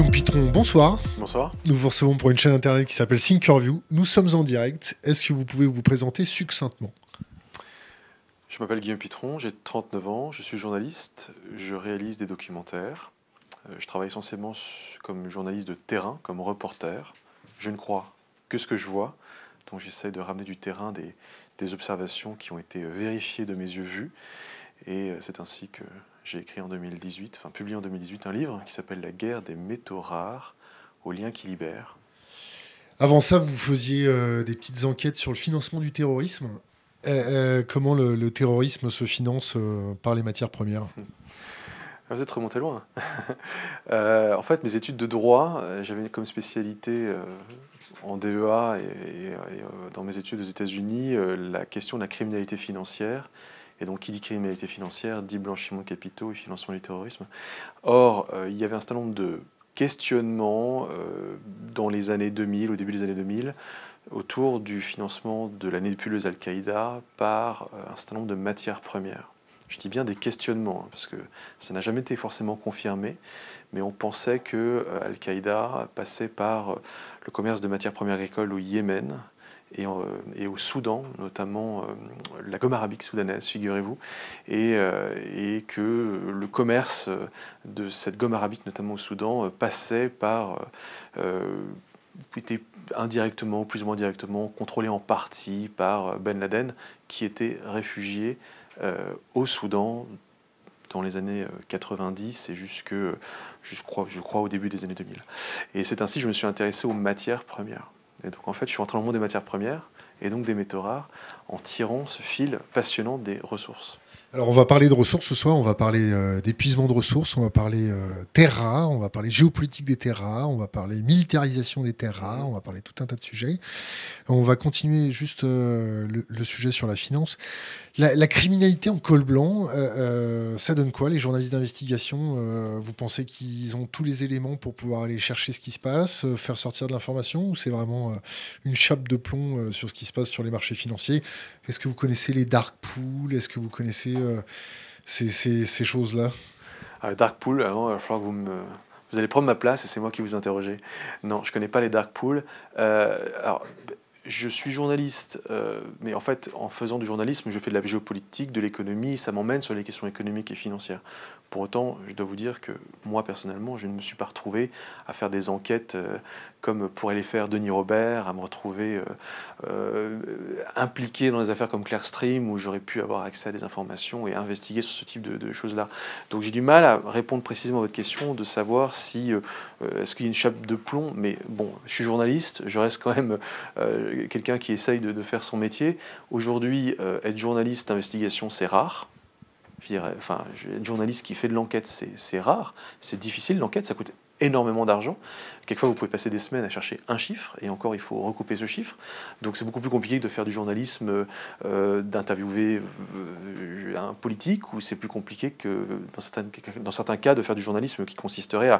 Guillaume Pitron, bonsoir. Bonsoir. Nous vous recevons pour une chaîne internet qui s'appelle Thinkerview. Nous sommes en direct. Est-ce que vous pouvez vous présenter succinctement Je m'appelle Guillaume Pitron, j'ai 39 ans, je suis journaliste, je réalise des documentaires. Euh, je travaille essentiellement comme journaliste de terrain, comme reporter. Je ne crois que ce que je vois, donc j'essaie de ramener du terrain des, des observations qui ont été vérifiées de mes yeux vus. Et euh, c'est ainsi que j'ai écrit en 2018, enfin publié en 2018, un livre qui s'appelle La guerre des métaux rares aux liens qui libère. Avant ça, vous faisiez euh, des petites enquêtes sur le financement du terrorisme. Euh, euh, comment le, terrorisme se finance par les matières premières ah, Vous êtes remonté loin. en fait, mes études de droit, j'avais comme spécialité en DEA et dans mes études aux États-Unis la question de la criminalité financière et donc, qui dit criminalité financière dit blanchiment de capitaux et financement du terrorisme. Or, euh, il y avait un certain nombre de questionnements euh, dans les années 2000, au début des années 2000, autour du financement de la nébuleuse Al-Qaïda par euh, un certain nombre de matières premières. Je dis bien des questionnements, hein, parce que ça n'a jamais été forcément confirmé, mais on pensait que Al-Qaïda passait par le commerce de matières premières agricoles au Yémen, euh, et, au Soudan, notamment euh, la gomme arabique soudanaise, figurez-vous, et, euh, que le commerce de cette gomme arabique, notamment au Soudan, passait par était indirectement, plus ou moins directement, contrôlé en partie par Ben Laden, qui était réfugié au Soudan dans les années 90 et jusque, je je crois, au début des années 2000. Et c'est ainsi que je me suis intéressé aux matières premières. Et donc en fait, je suis rentré dans le monde des matières premières et donc des métaux rares en tirant ce fil passionnant des ressources. Alors on va parler de ressources ce soir, on va parler euh, d'épuisement de ressources, on va parler euh, terres rares, on va parler géopolitique des terres rares, on va parler militarisation des terres rares, on va parler tout un tas de sujets. On va continuer juste euh, le, sujet sur la finance. La, criminalité en col blanc, euh, euh, ça donne quoi Les journalistes d'investigation, euh, vous pensez qu'ils ont tous les éléments pour pouvoir aller chercher ce qui se passe, faire sortir de l'information Ou c'est vraiment une chape de plomb sur ce qui se passe sur les marchés financiers Est-ce que vous connaissez les dark pools Est-ce que vous connaissez ces, choses-là ah, Dark pool, alors, il va que vous me vous allez prendre ma place et c'est moi qui vous interrogez. Non, je ne connais pas les dark pools. alors, je suis journaliste, euh, mais en fait, en faisant du journalisme, je fais de la géopolitique, de l'économie, ça m'emmène sur les questions économiques et financières. Pour autant, je dois vous dire que moi, personnellement, je ne me suis pas retrouvé à faire des enquêtes euh, comme pourrait les faire Denis Robert, à me retrouver euh, impliqué dans des affaires comme Claire Stream, où j'aurais pu avoir accès à des informations et investiguer sur ce type de, de choses-là. Donc j'ai du mal à répondre précisément à votre question de savoir si, est-ce qu'il y a une chape de plomb, mais bon, je suis journaliste, je reste quand même quelqu'un qui essaye de, faire son métier. Aujourd'hui, euh, être journaliste d'investigation, c'est rare. Je dirais, euh, enfin, être journaliste qui fait de l'enquête, c'est rare. C'est difficile. L'enquête, ça coûte énormément d'argent. Quelquefois, vous pouvez passer des semaines à chercher un chiffre, et encore, il faut recouper ce chiffre. Donc, c'est beaucoup plus compliqué de faire du journalisme, euh, d'interviewer euh, un politique, ou c'est plus compliqué que dans certains, dans certains cas de faire du journalisme qui consisterait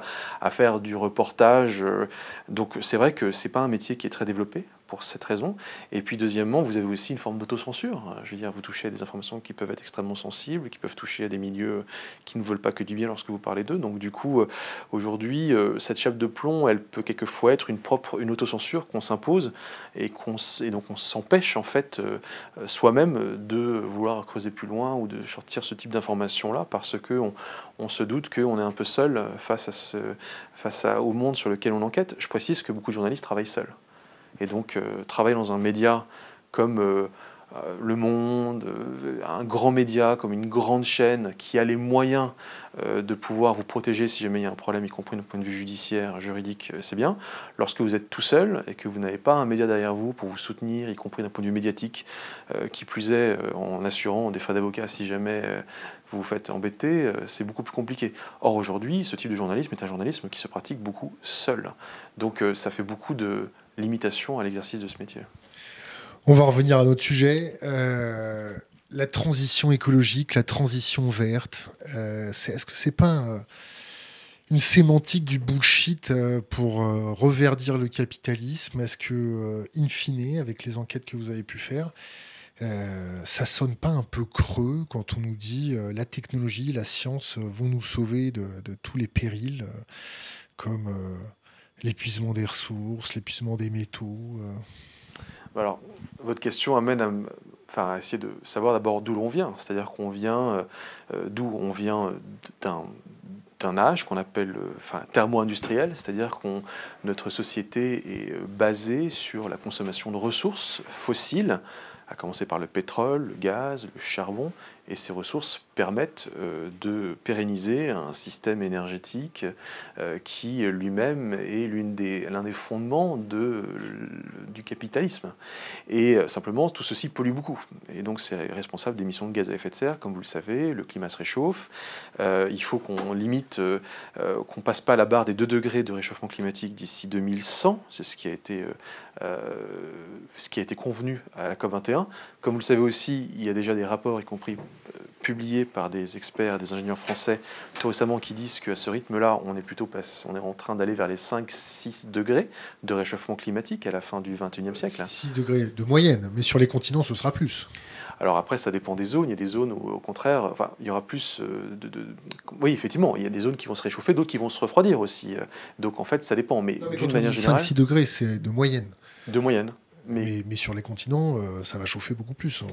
à, faire du reportage. Euh. Donc, c'est vrai que c'est pas un métier qui est très développé pour cette raison. Et puis deuxièmement, vous avez aussi une forme d'autocensure. Je veux dire, vous touchez à des informations qui peuvent être extrêmement sensibles, qui peuvent toucher à des milieux qui ne veulent pas que du bien lorsque vous parlez d'eux. Donc du coup, aujourd'hui, cette chape de plomb, elle elle peut quelquefois être une propre, une autocensure qu'on s'impose et, qu'on et donc on s'empêche en fait euh, euh, soi-même de vouloir creuser plus loin ou de sortir ce type d'informations-là parce qu'on on se doute qu'on est un peu seul face, à ce, face à, au monde sur lequel on enquête. Je précise que beaucoup de journalistes travaillent seuls. Et donc, euh, travaillent dans un média comme euh, le Monde, euh, un grand média comme une grande chaîne qui a les moyens euh, de pouvoir vous protéger si jamais il y a un problème, y compris d'un point de vue judiciaire, juridique, c'est bien. Lorsque vous êtes tout seul et que vous n'avez pas un média derrière vous pour vous soutenir, y compris d'un point de vue médiatique, qui plus est en assurant des frais d'avocat si jamais vous vous faites embêter, c'est beaucoup plus compliqué. Or aujourd'hui, ce type de journalisme est un journalisme qui se pratique beaucoup seul. Donc ça fait beaucoup de limitations à l'exercice de ce métier. On va revenir à notre sujet. Euh, la transition écologique, la transition verte, euh, c'est, est-ce que c'est pas euh, une sémantique du bullshit pour reverdir le capitalisme Est-ce que, in fine, avec les enquêtes que vous avez pu faire, ça sonne pas un peu creux quand on nous dit la technologie, la science vont nous sauver de tous les périls comme l'épuisement des ressources, l'épuisement des métaux alors, votre question amène à, essayer de savoir d'abord d'où l'on vient. C'est-à-dire qu'on vient euh, euh, d'où on vient euh, d'un âge qu'on appelle enfin, thermo-industriel, c'est-à-dire qu'on notre société est basée sur la consommation de ressources fossiles, à commencer par le pétrole, le gaz, le charbon, et ces ressources permettent euh, de pérenniser un système énergétique euh, qui lui-même est l'un des, des, fondements de, du capitalisme. Et euh, simplement, tout ceci pollue beaucoup. Et donc, c'est responsable d'émissions de gaz à effet de serre, comme vous le savez. Le climat se réchauffe. il faut qu'on limite, qu'on passe pas la barre des 2 degrés de réchauffement climatique d'ici 2100. C'est ce qui a été ce qui a été convenu à la COP21. Comme vous le savez aussi, il y a déjà des rapports, y compris publié par des experts, des ingénieurs français tout récemment qui disent qu'à ce rythme-là, on est plutôt on est en train d'aller vers les 5-6 degrés de réchauffement climatique à la fin du 21e siècle. 6 hein. degrés de moyenne, mais sur les continents, ce sera plus. Alors après, ça dépend des zones. Il y a des zones où, au contraire, il y aura plus euh, de, Oui, effectivement, il y a des zones qui vont se réchauffer, d'autres qui vont se refroidir aussi. Euh. Donc en fait, ça dépend. Mais, manière générale. 5-6 degrés, c'est de moyenne. De moyenne. Mais, sur les continents, euh, ça va chauffer beaucoup plus.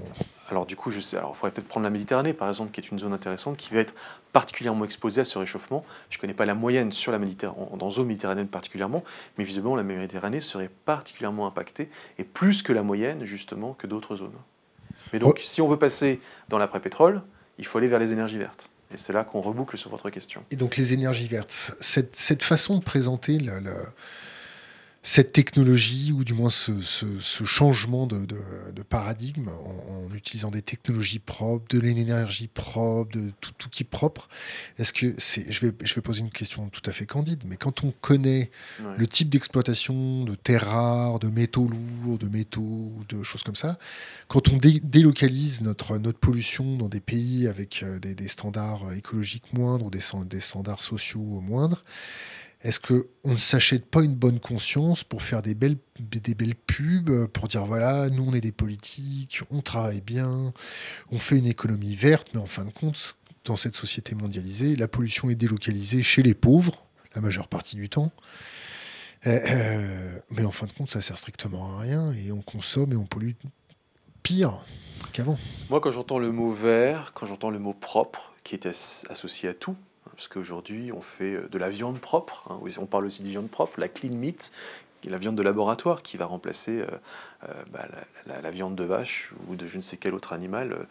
Alors du coup, alors il faudrait peut-être prendre la Méditerranée, par exemple, qui est une zone intéressante, qui va être particulièrement exposée à ce réchauffement. Je ne connais pas la moyenne sur la Méditerranée, dans zone méditerranéenne particulièrement, mais visiblement la Méditerranée serait particulièrement impactée, et plus que la moyenne, justement, que d'autres zones. Mais donc, si on veut passer dans l'après-pétrole, il faut aller vers les énergies vertes. Et c'est là qu'on reboucle sur votre question. Et donc les énergies vertes, cette, façon de présenter le cette technologie, ou du moins ce, changement de, paradigme en, utilisant des technologies propres, de l'énergie propre, de tout, qui est propre, est-ce que c'est. Je vais, je vais poser une question tout à fait candide, mais quand on connaît le type d'exploitation de terres rares, de métaux lourds, de métaux, de choses comme ça, quand on délocalise notre, notre pollution dans des pays avec euh, des, standards écologiques moindres ou des standards sociaux moindres, est-ce qu'on ne s'achète pas une bonne conscience pour faire des belles, des belles pubs, euh, pour dire voilà, nous on est des politiques, on travaille bien, on fait une économie verte, mais en fin de compte, dans cette société mondialisée, la pollution est délocalisée chez les pauvres, la majeure partie du temps. Euh, euh, mais en fin de compte, ça sert strictement à rien et on consomme et on pollue pire qu'avant. Moi, quand j'entends le mot vert, quand j'entends le mot propre, qui est associé à tout, parce qu'aujourd'hui on fait euh, de la viande propre, hein, on parle aussi de viande propre, la clean meat, la viande de laboratoire qui va remplacer euh, euh, bah, la, viande de vache ou de je ne sais quel autre animal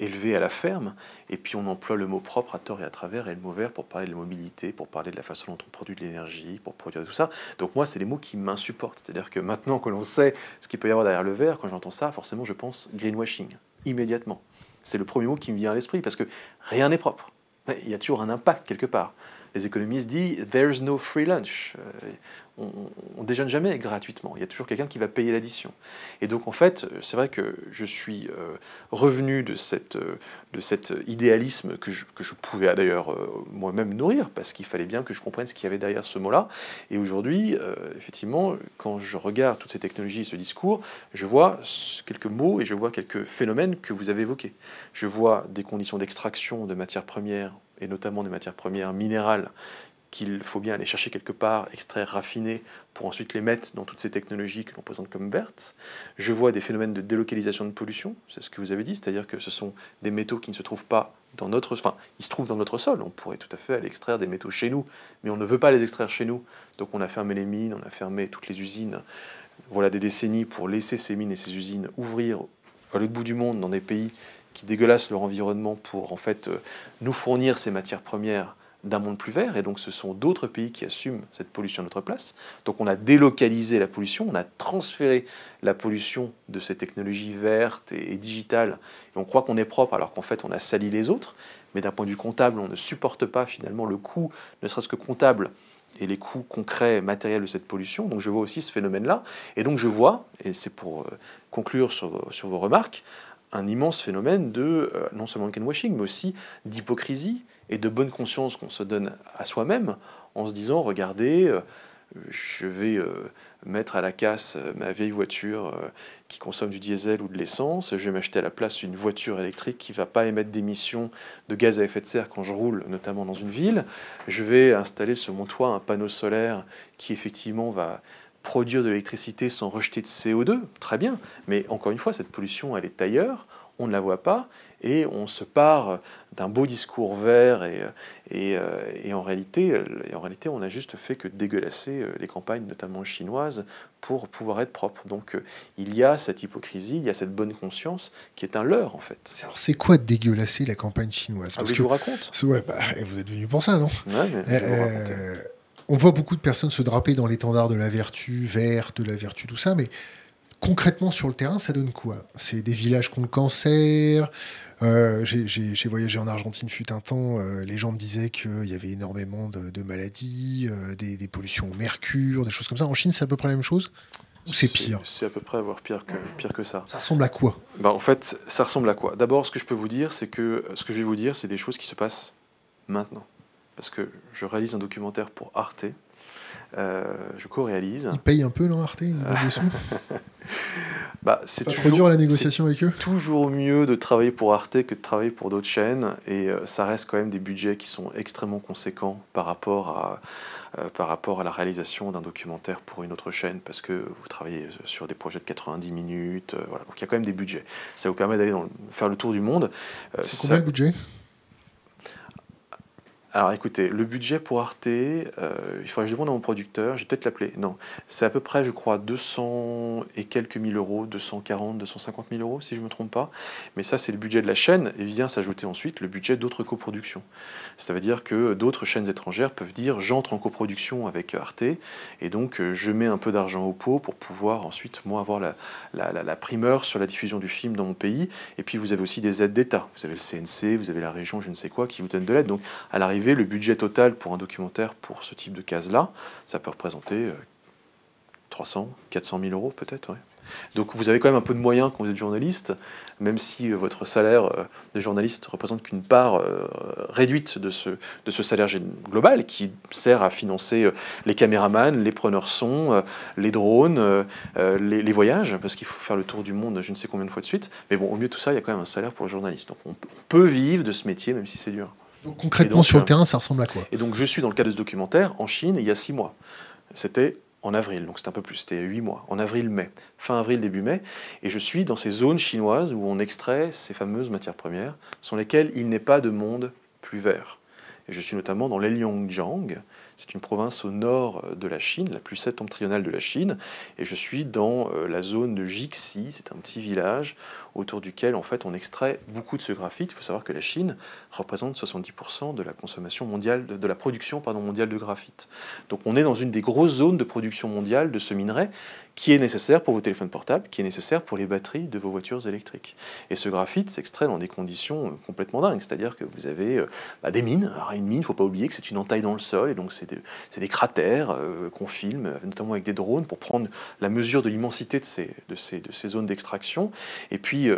élevé à la ferme. Et puis on emploie le mot propre à tort et à travers et le mot vert pour parler de la mobilité, pour parler de la façon dont on produit de l'énergie, pour produire tout ça. Donc moi, c'est les mots qui m'insupportent. C'est-à-dire que maintenant que l'on sait ce qu'il peut y avoir derrière le vert, quand j'entends ça, forcément, je pense greenwashing, immédiatement. C'est le premier mot qui me vient à l'esprit parce que rien n'est propre il y a toujours un impact quelque part. Les économistes disent there's no free lunch. Euh, on, ne déjeune jamais gratuitement. Il y a toujours quelqu'un qui va payer l'addition. Et donc en fait, euh, c'est vrai que je suis euh, revenu de, cette, de cet idéalisme que je, que je pouvais d'ailleurs moi-même nourrir parce qu'il fallait bien que je comprenne ce qu'il y avait derrière ce mot-là. Et aujourd'hui, effectivement, quand je regarde toutes ces technologies et ce discours, je vois quelques mots et je vois quelques phénomènes que vous avez évoqués. Je vois des conditions d'extraction de matières premières et notamment des matières premières minérales qu'il faut bien aller chercher quelque part, extraire, raffiner, pour ensuite les mettre dans toutes ces technologies que l'on présente comme vertes. Je vois des phénomènes de délocalisation de pollution, c'est ce que vous avez dit, c'est-à-dire que ce sont des métaux qui ne se trouvent pas dans notre... Enfin, ils se trouvent dans notre sol, on pourrait tout à fait aller extraire des métaux chez nous, mais on ne veut pas les extraire chez nous. Donc on a fermé les mines, on a fermé toutes les usines, voilà des décennies pour laisser ces mines et ces usines ouvrir à l'autre bout du monde, dans des pays qui dégueulassent leur environnement pour en fait euh, nous fournir ces matières premières d'un monde plus vert, et donc ce sont d'autres pays qui assument cette pollution à notre place. Donc on a délocalisé la pollution, on a transféré la pollution de ces technologies vertes et, digitales, et on croit qu'on est propre alors qu'en fait on a sali les autres, mais d'un point de vue comptable, on ne supporte pas finalement le coût, ne serait-ce que comptable, et les coûts concrets matériels de cette pollution. Donc je vois aussi ce phénomène-là, et donc je vois, et c'est pour euh, conclure sur, sur vos remarques, un immense phénomène de euh, non seulement de washing, mais aussi d'hypocrisie et de bonne conscience qu'on se donne à soi-même en se disant regardez, euh, je vais euh, mettre à la casse ma vieille voiture qui consomme du diesel ou de l'essence, je vais m'acheter à la place une voiture électrique qui ne va pas émettre d'émissions de gaz à effet de serre quand je roule, notamment dans une ville, je vais installer sur mon toit un panneau solaire qui effectivement va produire de l'électricité sans rejeter de CO2, très bien, mais encore une fois, cette pollution, elle est ailleurs, on ne la voit pas, et on se part d'un beau discours vert, et, et, euh, en réalité, euh, en réalité, on a juste fait que dégueulasser euh, les campagnes, notamment chinoises, pour pouvoir être propre. Donc il y a cette hypocrisie, il y a cette bonne conscience qui est un leurre, en fait. Alors c'est quoi dégueulasser la campagne chinoise ah Parce que je vous raconte. Ouais, bah, vous êtes venu pour ça, non on voit beaucoup de personnes se draper dans l'étendard de la vertu, vert, de la vertu, tout ça, mais concrètement sur le terrain, ça donne quoi C'est des villages contre le cancer. Euh, j'ai voyagé en Argentine fut un temps. Euh, les gens me disaient qu'il y avait énormément de, maladies, euh, des, pollutions au mercure, des choses comme ça. En Chine, c'est à peu près la même chose ou c'est pire C'est à peu près avoir pire que, pire que ça. Ça ressemble à quoi ben, En fait, ça ressemble à quoi D'abord, ce que je peux vous dire, c'est que ce que je vais vous dire, c'est des choses qui se passent maintenant parce que je réalise un documentaire pour Arte. Euh, je co-réalise. Ils payent un peu, non, Arte bah, C'est toujours, dur la négociation avec eux toujours mieux de travailler pour Arte que de travailler pour d'autres chaînes. Et euh, ça reste quand même des budgets qui sont extrêmement conséquents par rapport à, euh, par rapport à la réalisation d'un documentaire pour une autre chaîne, parce que vous travaillez sur des projets de 90 minutes. Donc il y a quand même des budgets. Ça vous permet d'aller faire le tour du monde. C'est combien le budget alors écoutez, le budget pour Arte, euh, il faudrait que je demande à mon producteur, je vais peut-être l'appeler. Non, c'est à peu près, je crois, 200 et quelques mille euros, 240, 250 mille euros, si je ne me trompe pas. Mais ça, c'est le budget de la chaîne, et vient s'ajouter ensuite le budget d'autres coproductions. Ça veut dire que d'autres chaînes étrangères peuvent dire j'entre en coproduction avec Arte, et donc euh, je mets un peu d'argent au pot pour pouvoir ensuite, moi, avoir la, la primeur sur la diffusion du film dans mon pays. Et puis, vous avez aussi des aides d'État. Vous avez le CNC, vous avez la région, je ne sais quoi, qui vous donne de l'aide. Donc, à l'arrivée, le budget total pour un documentaire pour ce type de case-là, ça peut représenter 300, 400 000 euros peut-être. Donc vous avez quand même un peu de moyens quand vous êtes journaliste, même si euh, votre salaire euh, de journaliste représente qu'une part euh, réduite de ce, de ce salaire global qui sert à financer les caméramans, les preneurs son, les drones, les, les voyages, parce qu'il faut faire le tour du monde je ne sais combien de fois de suite. Mais bon, au mieux de tout ça, il y a quand même un salaire pour le journaliste. Donc on peut vivre de ce métier, même si c'est dur. Donc concrètement sur le euh, terrain, ça ressemble à quoi Et donc je suis dans le cadre de ce documentaire en Chine il y a six mois. C'était en avril, donc c'était un peu plus, c'était huit mois, en avril-mai, fin avril, début mai, et je suis dans ces zones chinoises où on extrait ces fameuses matières premières, sans lesquelles il n'est pas de monde plus vert. Et je suis notamment dans les Liangjiang. C'est une province au nord euh, de la Chine, la plus septentrionale de la Chine, et je suis dans euh, la zone de Jixi, c'est un petit village autour duquel en fait on extrait beaucoup de ce graphite. Il faut savoir que la Chine représente 70% de la consommation mondiale, de la production pardon, mondiale de graphite. Donc on est dans une des grosses zones de production mondiale de ce minerai, qui est nécessaire pour vos téléphones portables, qui est nécessaire pour les batteries de vos voitures électriques. Et ce graphite s'extrait dans des conditions euh, complètement dingues, c'est-à-dire que vous avez euh, bah, des mines. Alors une mine, il ne faut pas oublier que c'est une entaille dans le sol, et donc c'est des, cratères euh, qu'on filme, notamment avec des drones, pour prendre la mesure de l'immensité de ces, ces, de ces zones d'extraction. Et puis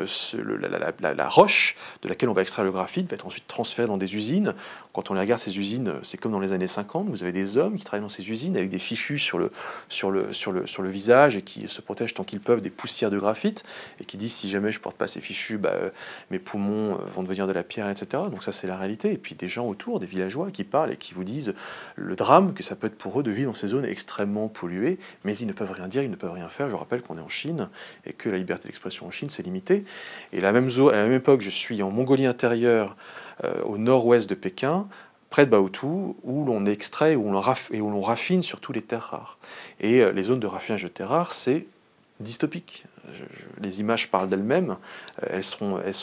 la, roche de laquelle on va extraire le graphite va être ensuite transférée dans des usines. Quand on les regarde, ces usines, c'est comme dans les années 50, vous avez des hommes qui travaillent dans ces usines avec des fichus sur le, sur le, sur le, sur le visage, et qui se protègent tant qu'ils peuvent des poussières de graphite et qui disent si jamais je porte pas ces fichus, bah, euh, mes poumons euh, vont devenir de la pierre, etc. Donc ça c'est la réalité. Et puis des gens autour, des villageois qui parlent et qui vous disent le drame que ça peut être pour eux de vivre dans ces zones extrêmement polluées, mais ils ne peuvent rien dire, ils ne peuvent rien faire. Je rappelle qu'on est en Chine et que la liberté d'expression en Chine c'est limité. Et la même à la même époque, je suis en Mongolie intérieure, euh, au nord-ouest de Pékin près de Baotou, où l'on extrait et où l'on raffine surtout les terres rares. Et euh, les zones de raffinage de terres rares, c'est dystopique les images parlent d'elles-mêmes, euh, euh, elles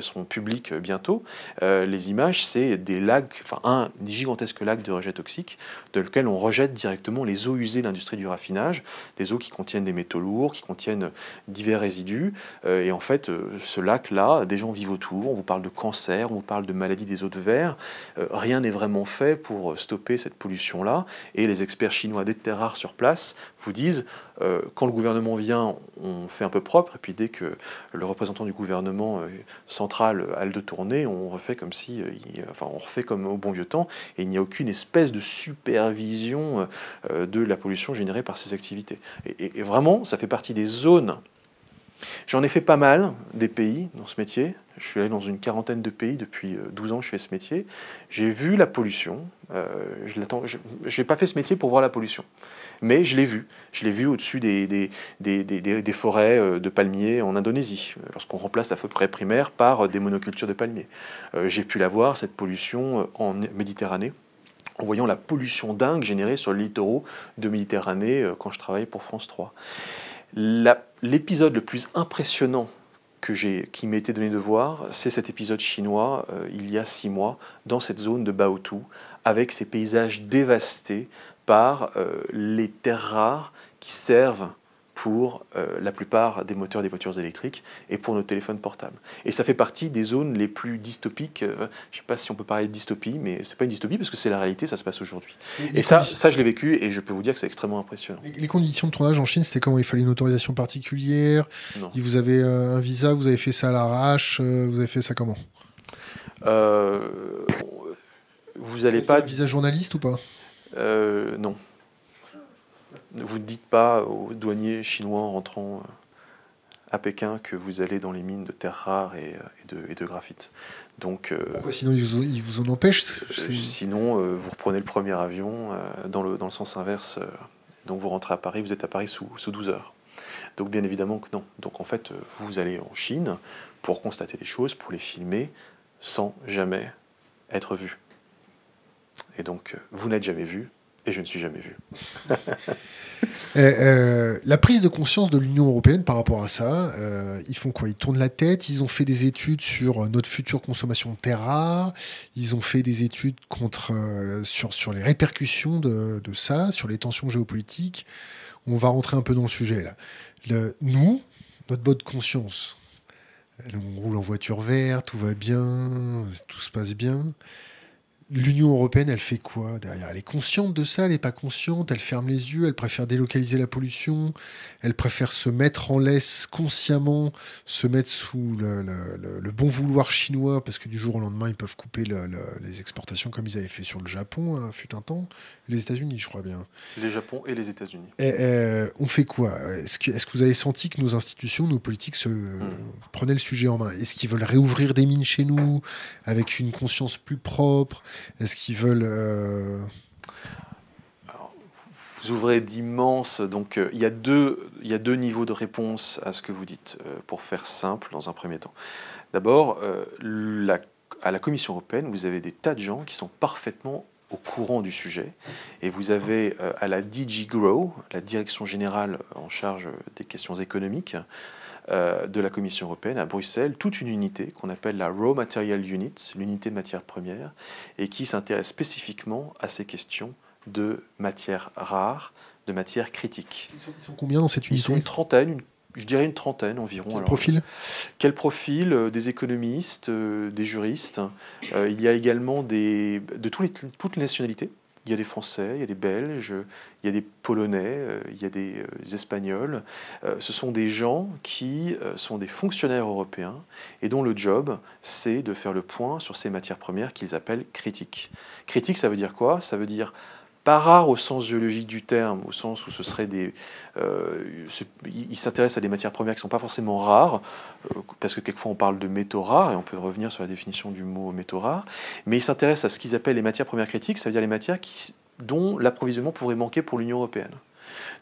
seront, publiques euh, bientôt. les images, c'est des lacs, enfin un des gigantesques lacs de rejet toxique de lequel on rejette directement les eaux usées de l'industrie du raffinage, des eaux qui contiennent des métaux lourds, qui contiennent divers résidus. et en fait, ce lac-là, des gens vivent autour, on vous parle de cancer, on vous parle de maladies des eaux de verre. rien n'est vraiment fait pour stopper cette pollution-là. Et les experts chinois des terres rares sur place vous disent euh, quand le gouvernement vient, on fait un peu propre, et puis dès que le représentant du gouvernement euh, central a le de tourner, on refait comme si, euh, enfin, on refait comme au bon vieux temps, et il n'y a aucune espèce de supervision de la pollution générée par ces activités. et vraiment, ça fait partie des zones J'en ai fait pas mal des pays dans ce métier. Je suis allé dans une quarantaine de pays depuis 12 euh, ans que je fais ce métier. J'ai vu la pollution. Euh, je n'ai pas fait ce métier pour voir la pollution. Mais je l'ai vu. Je l'ai vu au-dessus des, des, forêts euh, de palmiers en Indonésie, lorsqu'on remplace la forêt primaire par des monocultures de palmiers. J'ai pu la voir, cette pollution, en Méditerranée en voyant la pollution dingue générée sur les littoraux de Méditerranée quand je travaillais pour France 3. L'épisode le plus impressionnant que qui m'a été donné de voir, c'est cet épisode chinois euh, il y a six mois dans cette zone de Baotou, avec ces paysages dévastés par euh, les terres rares qui servent pour euh, la plupart des moteurs des voitures électriques et pour nos téléphones portables. Et ça fait partie des zones les plus dystopiques. Euh, je ne sais pas si on peut parler de dystopie, mais c'est pas une dystopie parce que c'est la réalité, ça se passe aujourd'hui. Et ça, ça, je l'ai vécu et je peux vous dire que c'est extrêmement impressionnant. Les, conditions de tournage en Chine, c'était comment Il fallait une autorisation particulière Vous avez euh, un visa, vous avez fait ça à l'arrache, vous avez fait ça comment Vous n'allez pas. visa journaliste ou pas Non. Vous ne dites pas aux douaniers chinois en rentrant euh, à Pékin que vous allez dans les mines de terres rares et, euh, de, graphite. Donc, euh, Pourquoi sinon ils vous, en empêchent Sinon, vous reprenez le premier avion dans, le, dans, le, sens inverse. donc vous rentrez à Paris, vous êtes à Paris sous, sous 12 heures. Donc bien évidemment que non. Donc en fait, vous allez en Chine pour constater des choses, pour les filmer, sans jamais être vu. Et donc, vous n'êtes jamais vu, et je ne suis jamais vu. Eh, euh, la prise de conscience de l'Union européenne par rapport à ça, euh, ils font quoi Ils tournent la tête, ils ont fait des études sur euh, notre future consommation de terres rares, ils ont fait des études contre, sur, sur les répercussions de, de, ça, sur les tensions géopolitiques. On va rentrer un peu dans le sujet là. Le, nous, notre bonne conscience, on roule en voiture verte, tout va bien, tout se passe bien l'Union européenne, elle fait quoi derrière Elle est consciente de ça, elle n'est pas consciente, elle ferme les yeux, elle préfère délocaliser la pollution, elle préfère se mettre en laisse consciemment, se mettre sous le, bon vouloir chinois, parce que du jour au lendemain, ils peuvent couper les exportations comme ils avaient fait sur le Japon, hein, fut un temps, les États-Unis, je crois bien. Les Japon et les États-Unis. Euh, on fait quoi Est-ce que, que, vous avez senti que nos institutions, nos politiques se, hmm. prenaient le sujet en main Est-ce qu'ils veulent réouvrir des mines chez nous avec une conscience plus propre est-ce qu'ils veulent... Euh, vous ouvrez d'immenses... Donc euh, il y, a deux, y deux niveaux de réponse à ce que vous dites, euh, pour faire simple dans un premier temps. D'abord, à la Commission européenne, vous avez des tas de gens qui sont parfaitement au courant du sujet. Et vous avez à la DG Grow, la direction générale en charge des questions économiques, euh, de la Commission européenne à Bruxelles toute une unité qu'on appelle la Raw Material Unit, l'unité de première, et qui s'intéresse spécifiquement à ces questions de matières rares, de matières critiques. Ils sont, combien dans cette unité une trentaine, je dirais une trentaine environ. Quel profil Quel profil euh, Des économistes, euh, des juristes. il y a également des, de les, toutes les nationalités il y a des Français, il y a des Belges, il y a des Polonais, euh, il y a des euh, Espagnols. Euh, ce sont des gens qui sont des fonctionnaires européens et dont le job, c'est de faire le point sur ces matières premières qu'ils appellent critiques. Critique, ça veut dire quoi Ça veut dire pas rare au sens géologique du terme, au sens où ce serait des. Euh, ils s'intéressent à des matières premières qui ne sont pas forcément rares, euh, parce que quelquefois on parle de métaux rares, et on peut revenir sur la définition du mot métaux rares, mais ils s'intéressent à ce qu'ils appellent les matières premières critiques, ça veut dire les matières dont l'approvisionnement pourrait manquer pour l'Union européenne.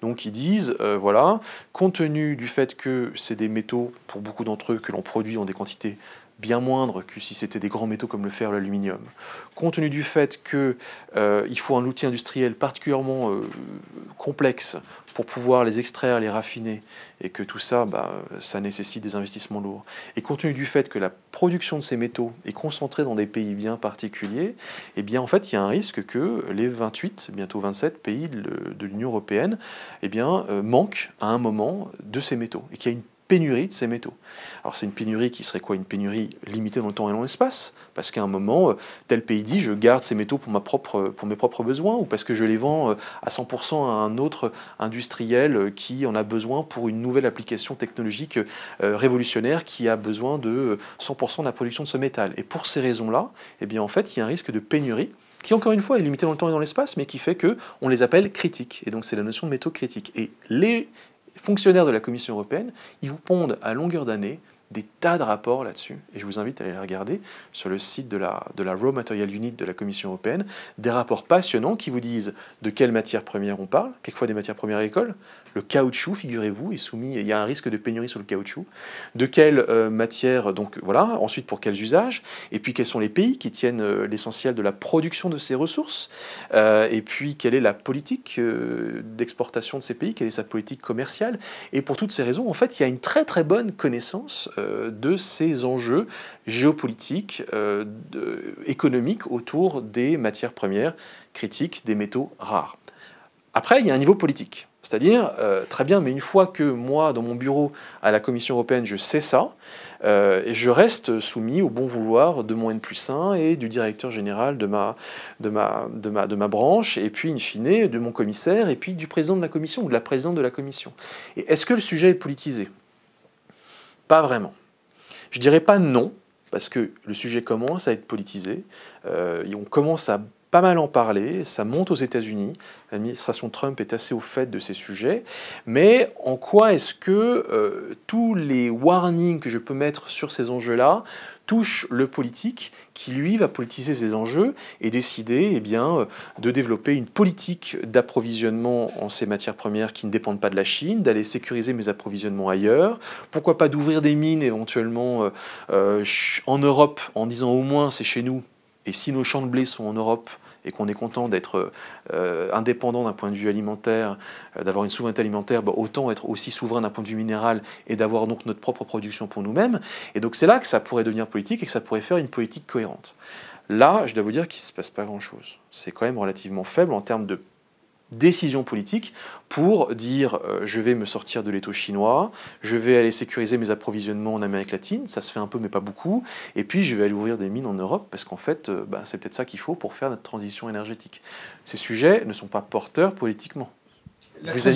Donc ils disent, euh, voilà, compte tenu du fait que c'est des métaux, pour beaucoup d'entre eux, que l'on produit en des quantités bien moindre que si c'était des grands métaux comme le fer ou l'aluminium. Compte tenu du fait qu'il euh, faut un outil industriel particulièrement euh, complexe pour pouvoir les extraire, les raffiner, et que tout ça, bah, ça nécessite des investissements lourds. Et compte tenu du fait que la production de ces métaux est concentrée dans des pays bien particuliers, eh bien en fait, il y a un risque que les 28, bientôt 27 pays de, l'Union européenne, eh bien, euh, manquent à un moment de ces métaux, et qu'il y a une pénurie de ces métaux. Alors c'est une pénurie qui serait quoi Une pénurie limitée dans le temps et dans l'espace Parce qu'à un moment, euh, tel pays dit je garde ces métaux pour, ma propre, pour mes propres besoins ou parce que je les vends euh, à 100% à un autre industriel euh, qui en a besoin pour une nouvelle application technologique révolutionnaire qui a besoin de 100% de la production de ce métal. Et pour ces raisons-là, eh bien en fait, il y a un risque de pénurie qui encore une fois est limitée dans le temps et dans l'espace, mais qui fait que on les appelle critiques. Et donc c'est la notion de métaux critiques. Et les fonctionnaires de la Commission européenne, ils vous pondent à longueur d'année des tas de rapports là-dessus, et je vous invite à aller les regarder sur le site de la, de la Raw Material Unit de la Commission européenne, des rapports passionnants qui vous disent de quelles matières premières on parle, quelquefois des matières premières agricoles, le caoutchouc, figurez-vous, est soumis, il y a un risque de pénurie sur le caoutchouc, de quelles euh, matières, donc voilà, ensuite pour quels usages, et puis quels sont les pays qui tiennent euh, l'essentiel de la production de ces ressources, euh, et puis quelle est la politique d'exportation de ces pays, quelle est sa politique commerciale, et pour toutes ces raisons, en fait, il y a une très très bonne connaissance euh, de ces enjeux géopolitiques, euh, économiques autour des matières premières critiques, des métaux rares. Après, il y a un niveau politique. C'est-à-dire, euh, très bien, mais une fois que moi, dans mon bureau à la Commission européenne, je sais ça, et je reste soumis au bon vouloir de mon N plus 1 et du directeur général de ma, de, ma, de ma branche, et puis, in fine, de mon commissaire, et puis du président de la Commission ou de la présidente de la Commission. Et est-ce que le sujet est politisé pas vraiment. Je dirais pas non, parce que le sujet commence à être politisé, euh, on commence à pas mal en parler, ça monte aux États-Unis, l'administration Trump est assez au fait de ces sujets, mais en quoi est-ce que euh, tous les warnings que je peux mettre sur ces enjeux-là touche le politique qui, lui, va politiser ses enjeux et décider eh bien, euh, de développer une politique d'approvisionnement en ces matières premières qui ne dépendent pas de la Chine, d'aller sécuriser mes approvisionnements ailleurs, pourquoi pas d'ouvrir des mines éventuellement euh, euh, en Europe en disant au moins c'est chez nous, et si nos champs de blé sont en Europe, et qu'on est content d'être euh, indépendant d'un point de vue alimentaire, euh, d'avoir une souveraineté alimentaire, bah, autant être aussi souverain d'un point de vue minéral et d'avoir donc notre propre production pour nous-mêmes. Et donc c'est là que ça pourrait devenir politique et que ça pourrait faire une politique cohérente. Là, je dois vous dire qu'il ne se passe pas grand-chose. C'est quand même relativement faible en termes de décision politique pour dire euh, je vais me sortir de l'étau chinois, je vais aller sécuriser mes approvisionnements en Amérique latine, ça se fait un peu mais pas beaucoup, et puis je vais aller ouvrir des mines en Europe parce qu'en fait euh, ben, c'est peut-être ça qu'il faut pour faire notre transition énergétique. Ces sujets ne sont pas porteurs politiquement. Vous,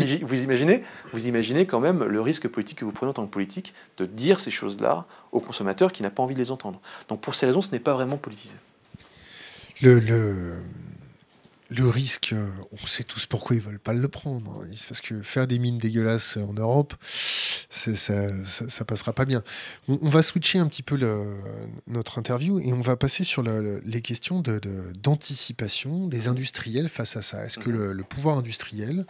imaginez, vous imaginez quand même le risque politique que vous prenez en tant que politique de dire ces choses-là au consommateurs qui n'a pas envie de les entendre. Donc pour ces raisons, ce n'est pas vraiment politisé. le le risque, euh, on sait tous pourquoi ils veulent pas le prendre. Hein. Parce que faire des mines dégueulasses euh, en Europe, ça, ça, passera pas bien. On, va switcher un petit peu notre interview et on va passer sur les questions d'anticipation des mhm. industriels face à ça. Est-ce que mhm. le, pouvoir industriel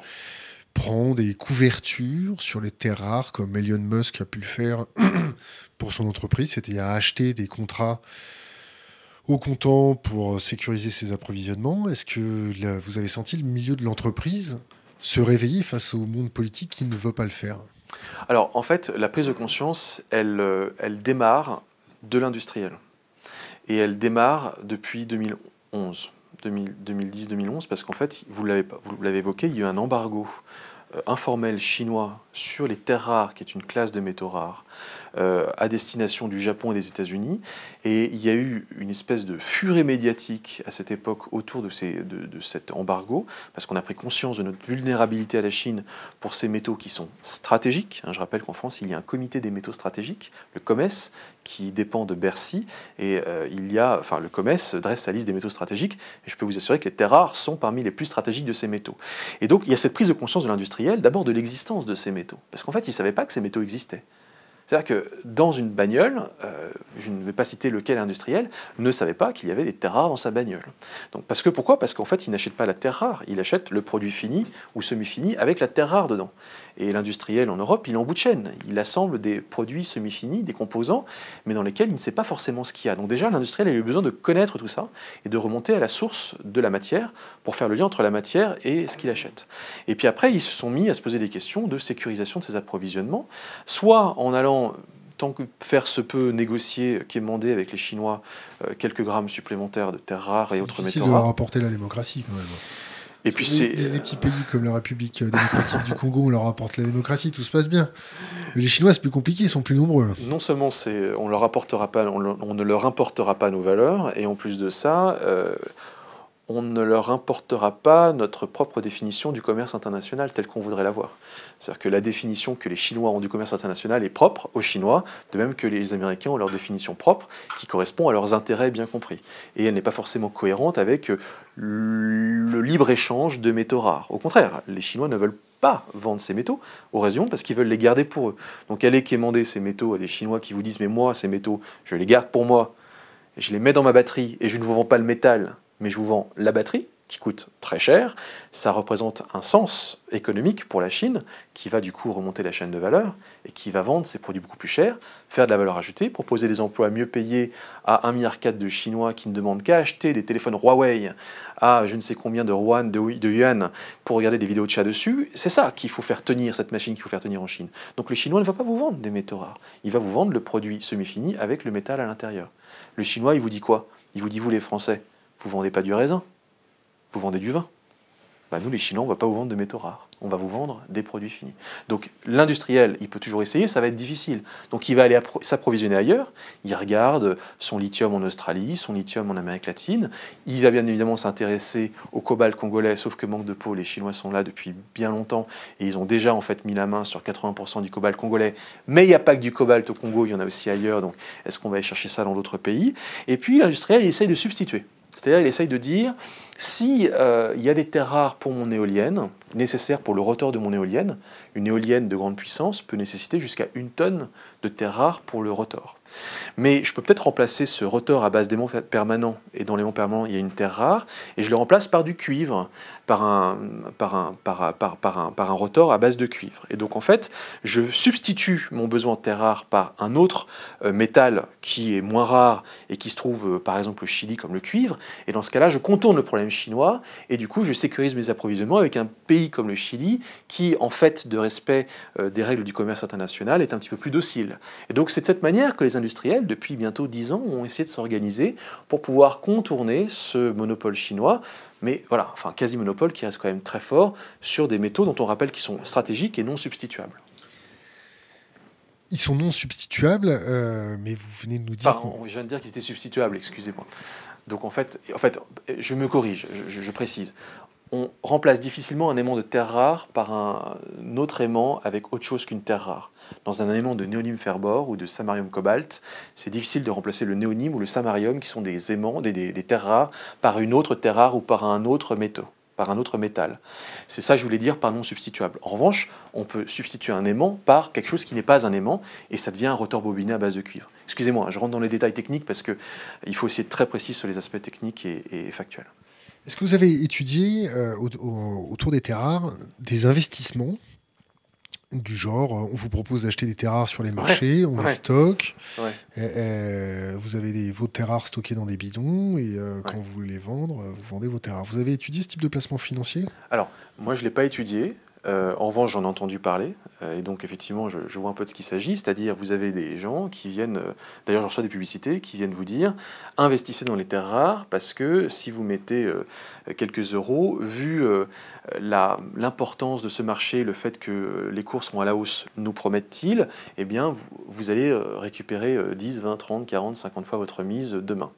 prend des couvertures sur les terres rares comme Elon Musk a pu le faire pour son entreprise, c'était à acheter des contrats content pour euh, sécuriser ses approvisionnements. Est-ce que vous avez senti le milieu de l'entreprise se réveiller face au monde politique qui ne veut pas le faire Alors en fait, la prise de conscience, elle, euh, elle démarre de l'industriel. Et elle démarre depuis 2011. 2010-2011, parce qu'en fait, vous l'avez évoqué, il y a eu un embargo euh, informel chinois sur les terres rares, qui est une classe de métaux rares, euh, à destination du Japon et des États-Unis. Et il y a eu une espèce de furée médiatique à cette époque autour de, cet embargo, parce qu'on a pris conscience de notre vulnérabilité à la Chine pour ces métaux qui sont stratégiques. Hein, je rappelle qu'en France, il y a un comité des métaux stratégiques, le COMES, qui dépend de Bercy. Et euh, il y a, enfin, le COMES dresse sa liste des métaux stratégiques. Et je peux vous assurer que les terres rares sont parmi les plus stratégiques de ces métaux. Et donc, il y a cette prise de conscience de l'industriel, d'abord de l'existence de ces métaux. Parce qu'en fait, il ne savait pas que ces métaux existaient. C'est-à-dire que dans une bagnole, euh, je ne vais pas citer lequel industriel, ne savait pas qu'il y avait des terres rares dans sa bagnole. Donc, parce que pourquoi Parce qu'en fait, il n'achète pas la terre rare, il achète le produit fini ou semi-fini avec la terre rare dedans. Et l'industriel en Europe, il est en bout de chaîne. Il assemble des produits semi-finis, des composants, mais dans lesquels il ne sait pas forcément ce qu'il y a. Donc déjà, l'industriel a eu besoin de connaître tout ça et de remonter à la source de la matière pour faire le lien entre la matière et ce qu'il achète. Et puis après, ils se sont mis à se poser des questions de sécurisation de ces approvisionnements, soit en allant tant que faire se peut négocier, quémander avec les Chinois euh, quelques grammes supplémentaires de terres rares et autres métaux rares. C'est difficile de rapporter la démocratie quand même. Et puis c'est. Il y a des petits pays comme la République démocratique du Congo, on leur apporte la démocratie, tout se passe bien. Mais les Chinois, c'est plus compliqué, ils sont plus nombreux. Non seulement c'est, on, leur pas, ne leur importera pas nos valeurs, et en plus de ça, euh, on ne leur importera pas notre propre définition du commerce international telle qu'on voudrait l'avoir. C'est-à-dire que la définition que les Chinois ont du commerce international est propre aux Chinois, de même que les Américains ont leur définition propre qui correspond à leurs intérêts bien compris. Et elle n'est pas forcément cohérente avec le libre-échange de métaux rares. Au contraire, les Chinois ne veulent pas vendre ces métaux aux régions parce qu'ils veulent les garder pour eux. Donc allez quémander ces métaux à des Chinois qui vous disent mais moi ces métaux je les garde pour moi, je les mets dans ma batterie et je ne vous vends pas le métal mais je vous vends la batterie qui coûte très cher, ça représente un sens économique pour la Chine qui va du coup remonter la chaîne de valeur et qui va vendre ses produits beaucoup plus chers, faire de la valeur ajoutée, proposer des emplois mieux payés à 1,4 milliard de Chinois qui ne demandent qu'à acheter des téléphones Huawei à je ne sais combien de yuan, yuan pour regarder des vidéos de chat dessus. C'est ça qu'il faut faire tenir, cette machine qu'il faut faire tenir en Chine. Donc le Chinois ne va pas vous vendre des métaux rares, il va vous vendre le produit semi-fini avec le métal à l'intérieur. Le Chinois, il vous dit quoi Il vous dit vous les Français vous vendez pas du raisin, vous vendez du vin. Bah nous, les Chinois, on ne va pas vous vendre de métaux rares. On va vous vendre des produits finis. Donc l'industriel, il peut toujours essayer, ça va être difficile. Donc il va aller s'approvisionner ailleurs. Il regarde son lithium en Australie, son lithium en Amérique latine. Il va bien évidemment s'intéresser au cobalt congolais, sauf que manque de peau, les Chinois sont là depuis bien longtemps et ils ont déjà en fait mis la main sur 80% du cobalt congolais. Mais il n'y a pas que du cobalt au Congo, il y en a aussi ailleurs. Donc est-ce qu'on va aller chercher ça dans d'autres pays Et puis l'industriel, il essaye de substituer. C'est-à-dire, il essaye de dire, s'il euh, il y a des terres rares pour mon éolienne, nécessaire pour le rotor de mon éolienne. Une éolienne de grande puissance peut nécessiter jusqu'à une tonne de terres rares pour le rotor. Mais je peux peut-être remplacer ce rotor à base d'aimants permanents, et dans l'aimant permanent il y a une terre rare, et je le remplace par du cuivre, par un, par un, par, par un, par un rotor à base de cuivre. Et donc en fait, je substitue mon besoin de terre rare par un autre euh, métal qui est moins rare et qui se trouve euh, par exemple au Chili comme le cuivre, et dans ce cas-là, je contourne le problème chinois, et du coup je sécurise mes approvisionnements avec un pays comme le Chili, qui, en fait de respect euh, des règles du commerce international, est un petit peu plus docile. Et donc c'est de cette manière que les industriels, depuis bientôt 10 ans, ont essayé de s'organiser pour pouvoir contourner ce monopole chinois, mais voilà, enfin quasi-monopole qui reste quand même très fort sur des métaux dont on rappelle qu'ils sont stratégiques et non substituables ils sont non substituables, euh, mais vous venez de nous dire. Pardon, je viens de dire qu'ils étaient substituables, excusez-moi. Donc en fait, en fait, je me corrige, je, je, précise on remplace difficilement un aimant de terre rare par un autre aimant avec autre chose qu'une terre rare. Dans un aimant de néonyme ferbor ou de samarium cobalt, c'est difficile de remplacer le néonyme ou le samarium, qui sont des aimants, des, des, terres rares, par une autre terre rare ou par un autre par un autre métal. C'est ça que je voulais dire par non substituable. En revanche, on peut substituer un aimant par quelque chose qui n'est pas un aimant et ça devient un rotor bobiné à base de cuivre. Excusez-moi, hein, je rentre dans les détails techniques parce qu'il faut essayer de très précis sur les aspects techniques et factuels. Est-ce que vous avez étudié euh, autour des terres rares des investissements du genre, euh, on vous propose d'acheter des terres rares sur les marchés, on les stocke, euh, vous avez vos terres rares stockées dans des bidons, et quand vous voulez les vendre, vous vendez vos terres rares. Vous avez étudié ce type de placement financier Alors, moi je ne l'ai pas étudié, euh, en revanche, j'en ai entendu parler, euh, et donc effectivement, je, vois un peu de ce qu'il s'agit, c'est-à-dire vous avez des gens qui viennent, euh, d'ailleurs j'en reçois des publicités, qui viennent vous dire investissez dans les terres rares parce que si vous mettez quelques euros, vu l'importance de ce marché, le fait que les cours sont à la hausse, nous promettent-ils, eh bien vous, allez récupérer 10, 20, 30, 40, 50 fois votre mise demain.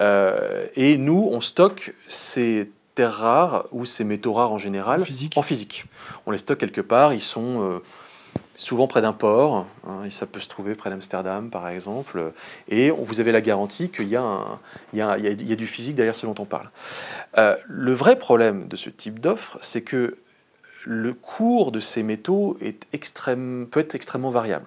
et nous, on stocke ces rare rares ou ces métaux rares en général en physique. On les stocke quelque part, ils sont euh, souvent près d'un port, hein, et ça peut se trouver près d'Amsterdam par exemple, euh, et vous avez la garantie qu'il y, y, y, a du physique derrière ce dont on parle. Euh, le vrai problème de ce type d'offre, c'est que le cours de ces métaux peut être extrêmement variable.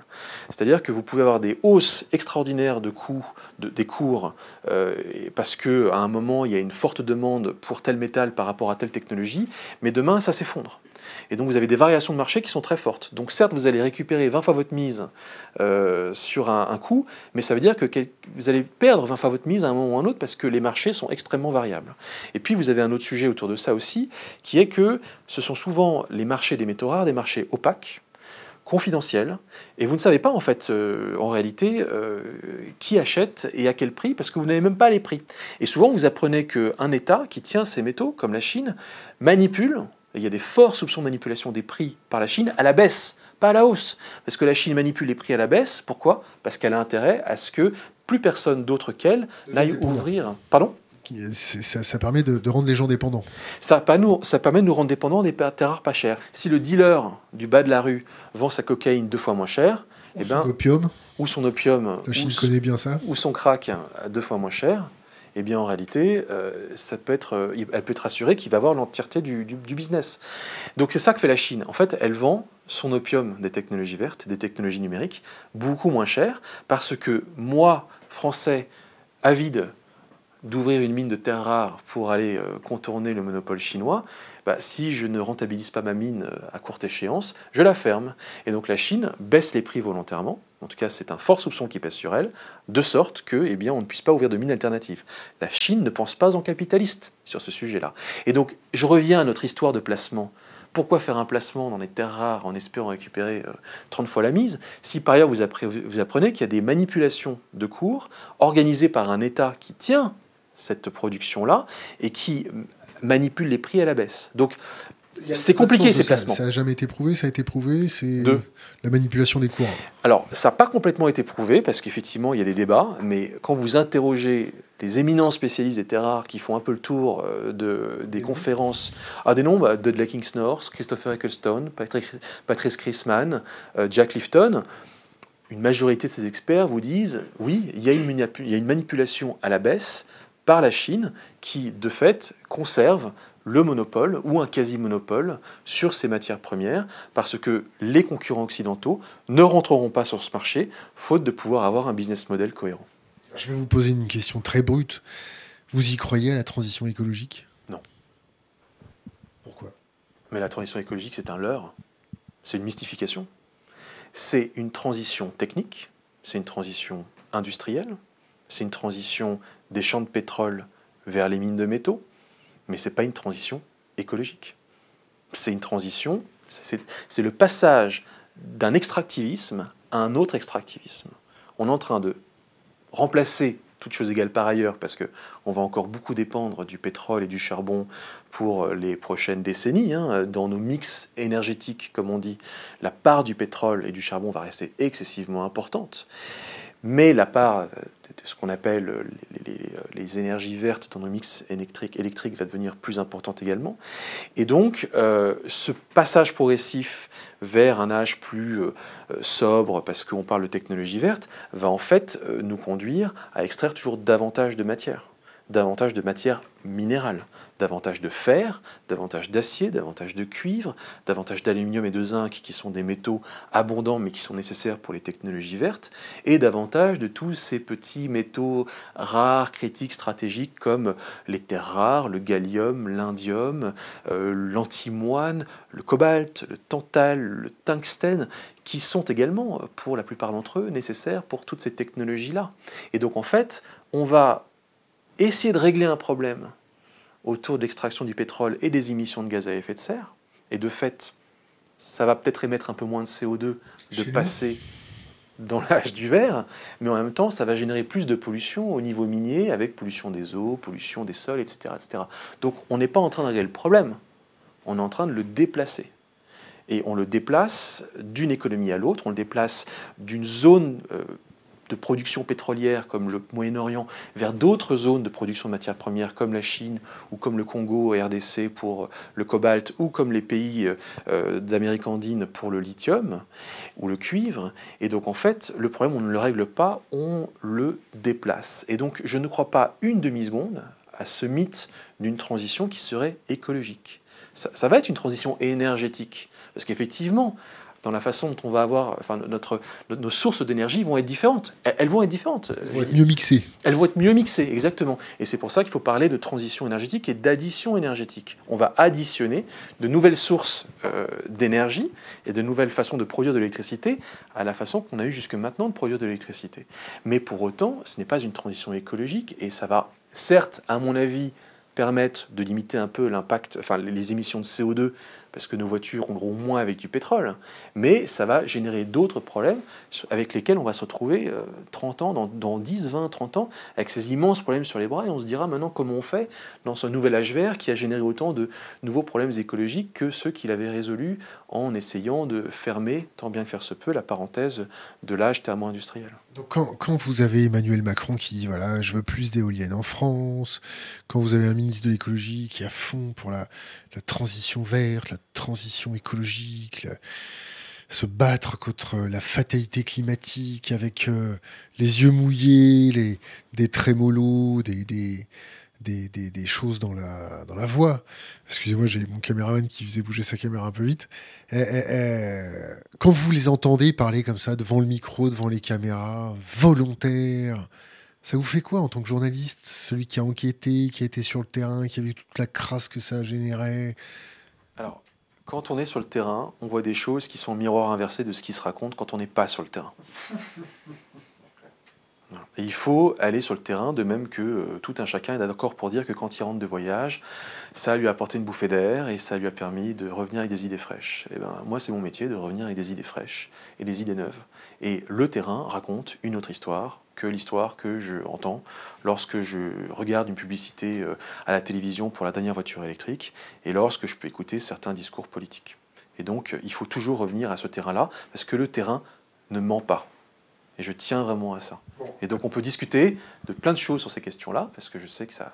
C'est-à-dire que vous pouvez avoir des hausses extraordinaires de coûts, des cours, euh, parce qu'à un moment, il y a une forte demande pour tel métal par rapport à telle technologie, mais demain, ça s'effondre. Et donc vous avez des variations de marché qui sont très fortes. Donc certes, vous allez récupérer 20 fois votre mise euh, sur un, coût, mais ça veut dire que vous allez perdre 20 fois votre mise à un moment ou à un autre parce que les marchés sont extrêmement variables. Et puis vous avez un autre sujet autour de ça aussi, qui est que ce sont souvent les marchés des métaux rares, des marchés opaques, confidentiels. et vous ne savez pas en fait euh, en réalité euh, qui achète et à quel prix parce que vous n'avez même pas les prix. Et souvent vous apprenez qu'un État qui tient ces métaux comme la Chine manipule il y a des forts soupçons de manipulation des prix par la Chine à la baisse, pas à la hausse. Parce que la Chine manipule les prix à la baisse, pourquoi Parce qu'elle a intérêt à ce que plus personne d'autre qu'elle n'aille ouvrir. Pardon ça, ça, permet de, rendre les gens dépendants. Ça, nous, ça permet de nous rendre dépendants des terres rares pas chères. Si le dealer du bas de la rue vend sa cocaïne deux fois moins cher, ou eh son ben, opium, ou son opium, la Chine connaît bien ça, ou son crack deux fois moins cher, eh bien en réalité, euh, euh, elle peut être assurée qu'il va avoir l'entièreté du, business. Donc c'est ça que fait la Chine. En fait, elle vend son opium des technologies vertes, des technologies numériques, beaucoup moins cher, parce que moi, Français, avide d'ouvrir une mine de terres rares pour aller euh, contourner le monopole chinois, bah, si je ne rentabilise pas ma mine à courte échéance, je la ferme. Et donc la Chine baisse les prix volontairement, en tout cas c'est un fort soupçon qui pèse sur elle, de sorte que eh bien, on ne puisse pas ouvrir de mines alternatives. La Chine ne pense pas en capitaliste sur ce sujet-là. Et donc je reviens à notre histoire de placement. Pourquoi faire un placement dans les terres rares en espérant récupérer 30 euh, fois la mise si par ailleurs vous apprenez qu'il y a des manipulations de cours organisées par un État qui tient cette production-là et qui euh, manipule les prix à la baisse. Donc c'est compliqué ces placements. Ça n'a jamais été prouvé, ça a été prouvé, c'est la manipulation des cours. Alors, ça n'a pas complètement été prouvé, parce qu'effectivement, il y a des débats, mais quand vous interrogez les éminents spécialistes des terres rares qui font un peu le tour euh, de, des conférences. à ah, des noms bah, Dudley de Christopher Ecclestone, Patrice Chrisman, euh, Jack Lifton. Une majorité de ces experts vous disent oui, il il y a une manipulation à la baisse par la Chine qui, de fait, conserve le monopole ou un quasi-monopole sur ces matières premières parce que les concurrents occidentaux ne rentreront pas sur ce marché faute de pouvoir avoir un business model cohérent. Je vais vous poser une question très brute. Vous y croyez à la transition écologique Non. Pourquoi Mais la transition écologique, c'est un leurre. C'est une mystification. C'est une transition technique, c'est une transition industrielle, c'est une transition des champs de pétrole vers les mines de métaux, mais ce n'est pas une transition écologique. C'est une transition, c'est le passage d'un extractivisme à un autre extractivisme. On est en train de remplacer toutes choses égales par ailleurs, parce que on va encore beaucoup dépendre du pétrole et du charbon pour les prochaines décennies. Hein. Dans nos mix énergétiques, comme on dit, la part du pétrole et du charbon va rester excessivement importante. Mais la part euh, de ce qu'on appelle euh, euh, les, énergies vertes dans nos mix électriques, va devenir plus importante également. Et donc, ce passage progressif vers un âge plus sobre, parce qu'on parle de technologie verte, va en fait nous conduire à extraire toujours davantage de matière davantage de matières minérales, davantage de fer, davantage d'acier, davantage de cuivre, davantage d'aluminium et de zinc qui sont des métaux abondants mais qui sont nécessaires pour les technologies vertes, et davantage de tous ces petits métaux rares, critiques, stratégiques comme les terres rares, le gallium, l'indium, euh, l'antimoine, le cobalt, le tantal, le tungstène, qui sont également, pour la plupart d'entre eux, nécessaires pour toutes ces technologies-là. Et donc en fait, on va essayer de régler un problème autour de l'extraction du pétrole et des émissions de gaz à effet de serre, et de fait, ça va peut-être émettre un peu moins de CO2 de passer dans l'âge du verre, mais en même temps, ça va générer plus de pollution au niveau minier, avec pollution des eaux, pollution des sols, etc. Donc on n'est pas en train de régler le problème, on est en train de le déplacer. Et on le déplace d'une économie à l'autre, on le déplace d'une zone... Euh, de production pétrolière comme le Moyen-Orient vers d'autres zones de production de matières premières comme la Chine ou comme le Congo RDC pour euh, le cobalt ou comme les pays euh, euh, d'Amérique andine pour le lithium ou le cuivre. Et donc en fait, le problème, on ne le règle pas, on le déplace. Et donc je ne crois pas une demi-seconde à ce mythe d'une transition qui serait écologique. ça, va être une transition énergétique. Parce qu'effectivement, dans la façon dont on va avoir, enfin, notre, nos sources d'énergie vont être différentes. Elles, vont être différentes. Elles vont être mieux mixées. Elles vont être mieux mixées, exactement. Et c'est pour ça qu'il faut parler de transition énergétique et d'addition énergétique. On va additionner de nouvelles sources euh, d'énergie et de nouvelles façons de produire de l'électricité à la façon qu'on a eu jusque maintenant de produire de l'électricité. Mais pour autant, ce n'est pas une transition écologique et ça va, certes, à mon avis, permettre de limiter un peu l'impact, enfin les émissions de CO2 parce que nos voitures rouleront moins avec du pétrole, hein. mais ça va générer d'autres problèmes avec lesquels on va se retrouver 30 euh, ans, dans, 10, 20, 30 ans, avec ces immenses problèmes sur les bras, et on se dira maintenant comment on fait dans ce nouvel âge vert qui a généré autant de nouveaux problèmes écologiques que ceux qu'il avait résolus en essayant de fermer, tant bien que faire se peut, la parenthèse de l'âge thermo-industriel. Donc quand, vous avez Emmanuel Macron qui dit voilà, je veux plus d'éoliennes en France, quand vous avez un ministre de l'écologie qui a fond pour la, la transition verte, la transition écologique, se battre contre la fatalité climatique avec euh, les yeux mouillés, les, des trémolos, des, des, des, des, choses dans la, dans la voix. Excusez-moi, j'ai mon caméraman qui faisait bouger sa caméra un peu vite. Eh, eh, eh, quand vous les entendez parler comme ça, devant le micro, devant les caméras, volontaires, ça vous fait quoi en tant que journaliste, celui qui a enquêté, qui a été sur le terrain, qui a vu toute la crasse que ça a généré Alors, quand on est sur le terrain, on voit des choses qui sont miroir inversé de ce qui se raconte quand on n'est pas sur le terrain. il faut aller sur le terrain, de même que euh, tout un chacun est d'accord pour dire que quand il rentre de voyage, ça lui a apporté une bouffée d'air et ça lui a permis de revenir avec des idées fraîches. Et eh ben, moi, c'est mon métier de revenir avec des idées fraîches et des idées neuves. Et le terrain raconte une autre histoire que l'histoire que je entends lorsque je regarde une publicité euh, à la télévision pour la dernière voiture électrique et lorsque je peux écouter certains discours politiques. Et donc, euh, il faut toujours revenir à ce terrain-là parce que le terrain ne ment pas. Et je tiens vraiment à ça. Et donc on peut discuter de plein de choses sur ces questions-là, parce que je sais que ça,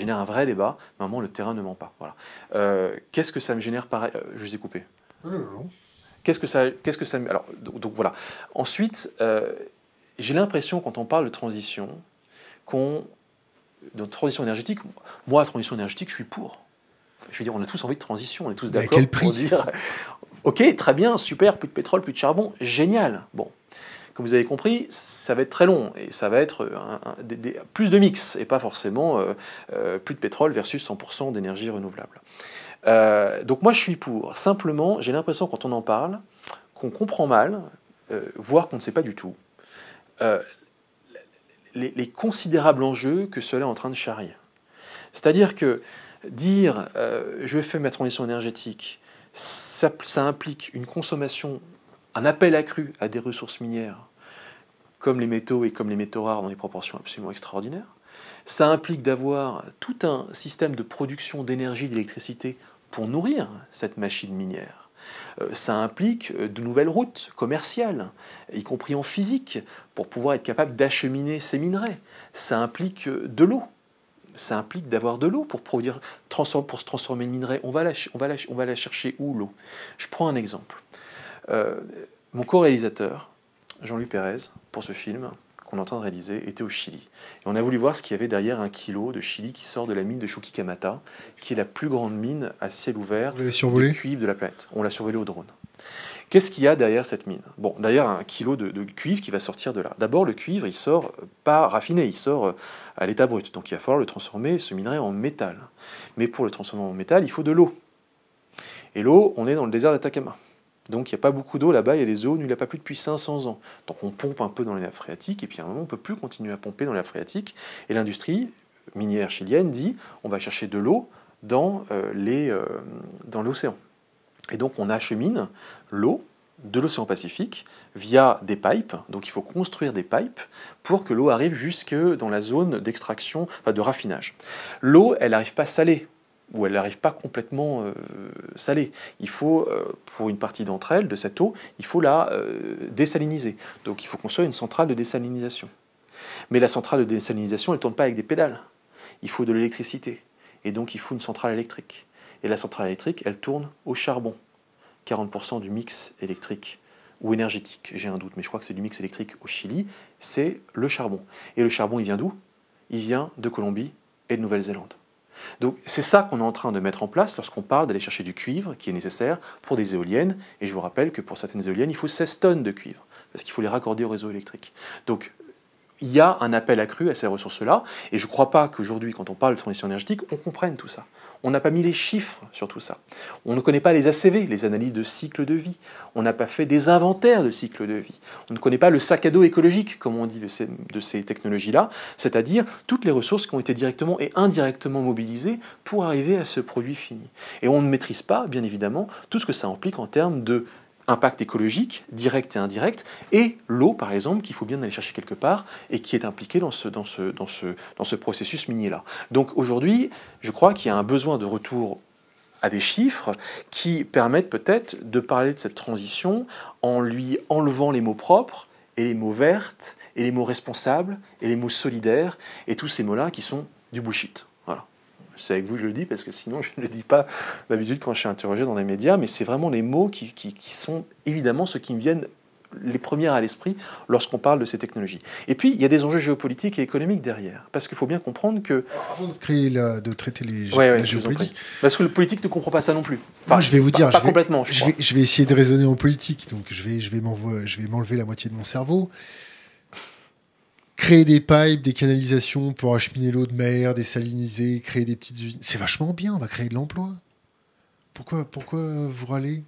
génère, un vrai débat. Mais le terrain ne ment pas. Voilà. Euh, qu'est-ce que ça me génère pareil Je vous ai coupé. Qu'est-ce que ça, qu'est-ce que ça, alors donc, voilà. Ensuite, euh, j'ai l'impression quand on parle de transition, qu'on, de transition énergétique, moi, transition énergétique, je suis pour. Je veux dire, on a tous envie de transition, on est tous d'accord. À quel prix pour dire, ok, très bien, super, plus de pétrole, plus de charbon, génial. Bon, comme vous avez compris, ça va être très long et ça va être euh, un, plus de mix et pas forcément euh, plus de pétrole versus 100% d'énergie renouvelable. Euh, donc moi je suis pour. Simplement, j'ai l'impression quand on en parle, qu'on comprend mal, euh, voire qu'on ne sait pas du tout, euh, les, considérables enjeux que cela est en train de charrier. C'est-à-dire que dire je fais ma transition énergétique, ça, ça implique une consommation, un appel accru à des ressources minières, comme les métaux et comme les métaux rares dans des proportions absolument extraordinaires. Ça implique d'avoir tout un système de production d'énergie, d'électricité pour nourrir cette machine minière. Euh, ça implique euh, de nouvelles routes commerciales, y compris en physique, pour pouvoir être capable d'acheminer ces minerais. Ça implique euh, de l'eau. Ça implique d'avoir de l'eau pour, produire, pour se transformer le minerai. On va la, on va on va chercher où l'eau Je prends un exemple. mon co-réalisateur, Jean-Luc Pérez, pour ce film, qu'on entend réaliser était au Chili. Et on a voulu voir ce qu'il y avait derrière un kilo de Chili qui sort de la mine de Chuquicamata, qui est la plus grande mine à ciel ouvert de cuivre de la planète. On l'a survolé au drone. Qu'est-ce qu'il y a derrière cette mine Bon, derrière un kilo de, cuivre qui va sortir de là. D'abord, le cuivre, il sort pas raffiné, il sort euh, à l'état brut. Donc il va falloir le transformer, ce minerai, en métal. Mais pour le transformer en métal, il faut de l'eau. Et l'eau, on est dans le désert d'Atacama. Donc il n'y a pas beaucoup d'eau là-bas, il y a des zones où il n'y a pas plus depuis 500 ans. Donc on pompe un peu dans les nappes phréatiques, et puis à un moment on ne peut plus continuer à pomper dans les nappes phréatiques. Et l'industrie minière chilienne dit on va chercher de l'eau euh, euh, dans l'océan. et donc on achemine l'eau de l'océan Pacifique via des pipes. Donc il faut construire des pipes pour que l'eau arrive jusque dans la zone d'extraction, de raffinage. L'eau, elle n'arrive pas salée où elle n'arrive pas complètement euh, salée. Il faut, euh, pour une partie d'entre elles, de cette eau, il faut la euh, désaliniser. Donc il faut construire une centrale de désalinisation. Mais la centrale de désalinisation, elle ne tourne pas avec des pédales. Il faut de l'électricité. Et donc il faut une centrale électrique. Et la centrale électrique, elle tourne au charbon. 40% du mix électrique ou énergétique, j'ai un doute, mais je crois que c'est du mix électrique au Chili, c'est le charbon. Et le charbon, il vient d'où Il vient de Colombie et de Nouvelle-Zélande. Donc c'est ça qu'on est en train de mettre en place lorsqu'on parle d'aller chercher du cuivre qui est nécessaire pour des éoliennes. Et je vous rappelle que pour certaines éoliennes, il faut 16 tonnes de cuivre, parce qu'il faut les raccorder au réseau électrique. Donc il y a un appel accru à ces ressources-là. Et je ne crois pas qu'aujourd'hui, quand on parle de transition énergétique, on comprenne tout ça. On n'a pas mis les chiffres sur tout ça. On ne connaît pas les ACV, les analyses de cycle de vie. On n'a pas fait des inventaires de cycle de vie. On ne connaît pas le sac à dos écologique, comme on dit, de ces, de ces technologies-là, c'est-à-dire toutes les ressources qui ont été directement et indirectement mobilisées pour arriver à ce produit fini. Et on ne maîtrise pas, bien évidemment, tout ce que ça implique en termes de impact écologique, direct et indirect, et l'eau, par exemple, qu'il faut bien aller chercher quelque part et qui est impliquée dans ce, dans ce, dans ce, dans ce processus minier-là. Donc aujourd'hui, je crois qu'il y a un besoin de retour à des chiffres qui permettent peut-être de parler de cette transition en lui enlevant les mots propres et les mots vertes et les mots responsables et les mots solidaires et tous ces mots-là qui sont du bullshit c'est avec vous que je le dis parce que sinon je ne le dis pas d'habitude quand je suis interrogé dans les médias, mais c'est vraiment les mots qui, sont évidemment ceux qui me viennent les premières à l'esprit lorsqu'on parle de ces technologies. Et puis, il y a des enjeux géopolitiques et économiques derrière. Parce qu'il faut bien comprendre que... Avant de, de traiter les géopolitiques... Parce que le politique ne comprend pas ça non plus. Moi, je vais vous dire... Pas, complètement, je, vais, essayer de raisonner en politique, donc je vais, je vais m'enlever la moitié de mon cerveau créer des pipes, des canalisations pour acheminer l'eau de mer, désaliniser, créer des petites usines. C'est vachement bien, on va créer de l'emploi. Pourquoi, pourquoi vous râlez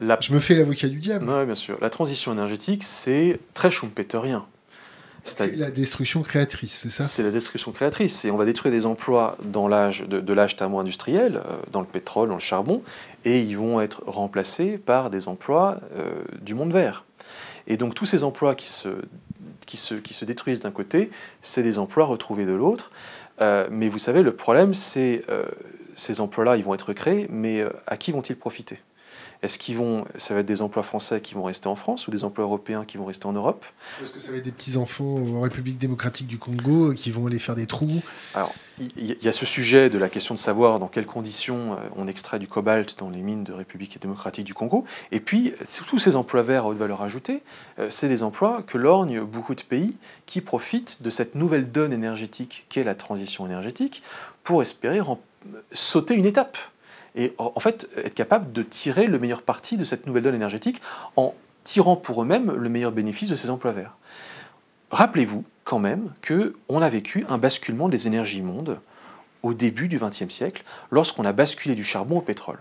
Je me fais l'avocat du diable. Oui, bien sûr. La transition énergétique, c'est très schumpeterien. C'est la destruction créatrice, c'est ça C'est la destruction créatrice. Et on va détruire des emplois dans l'âge de, l'âge thermo-industriel, euh, dans le pétrole, dans le charbon, et ils vont être remplacés par des emplois euh, du monde vert. Et donc tous ces emplois qui se qui se, qui se détruisent d'un côté, c'est des emplois retrouvés de l'autre. Euh, mais vous savez, le problème, c'est euh, ces emplois-là, ils vont être créés, mais euh, à qui vont-ils profiter est-ce qu'ils vont, ça va être des emplois français qui vont rester en France ou des emplois européens qui vont rester en Europe Est-ce que ça va être des petits enfants en République démocratique du Congo qui vont aller faire des trous Alors, il y, y, a ce sujet de la question de savoir dans quelles conditions euh, on extrait du cobalt dans les mines de République démocratique du Congo. Et puis, tous ces emplois verts à haute valeur ajoutée, euh, c'est des emplois que lorgnent beaucoup de pays qui profitent de cette nouvelle donne énergétique qu'est la transition énergétique pour espérer euh, sauter une étape et en fait être capable de tirer le meilleur parti de cette nouvelle donne énergétique en tirant pour eux-mêmes le meilleur bénéfice de ces emplois verts. Rappelez-vous quand même que on a vécu un basculement des énergies mondes au début du XXe siècle, lorsqu'on a basculé du charbon au pétrole.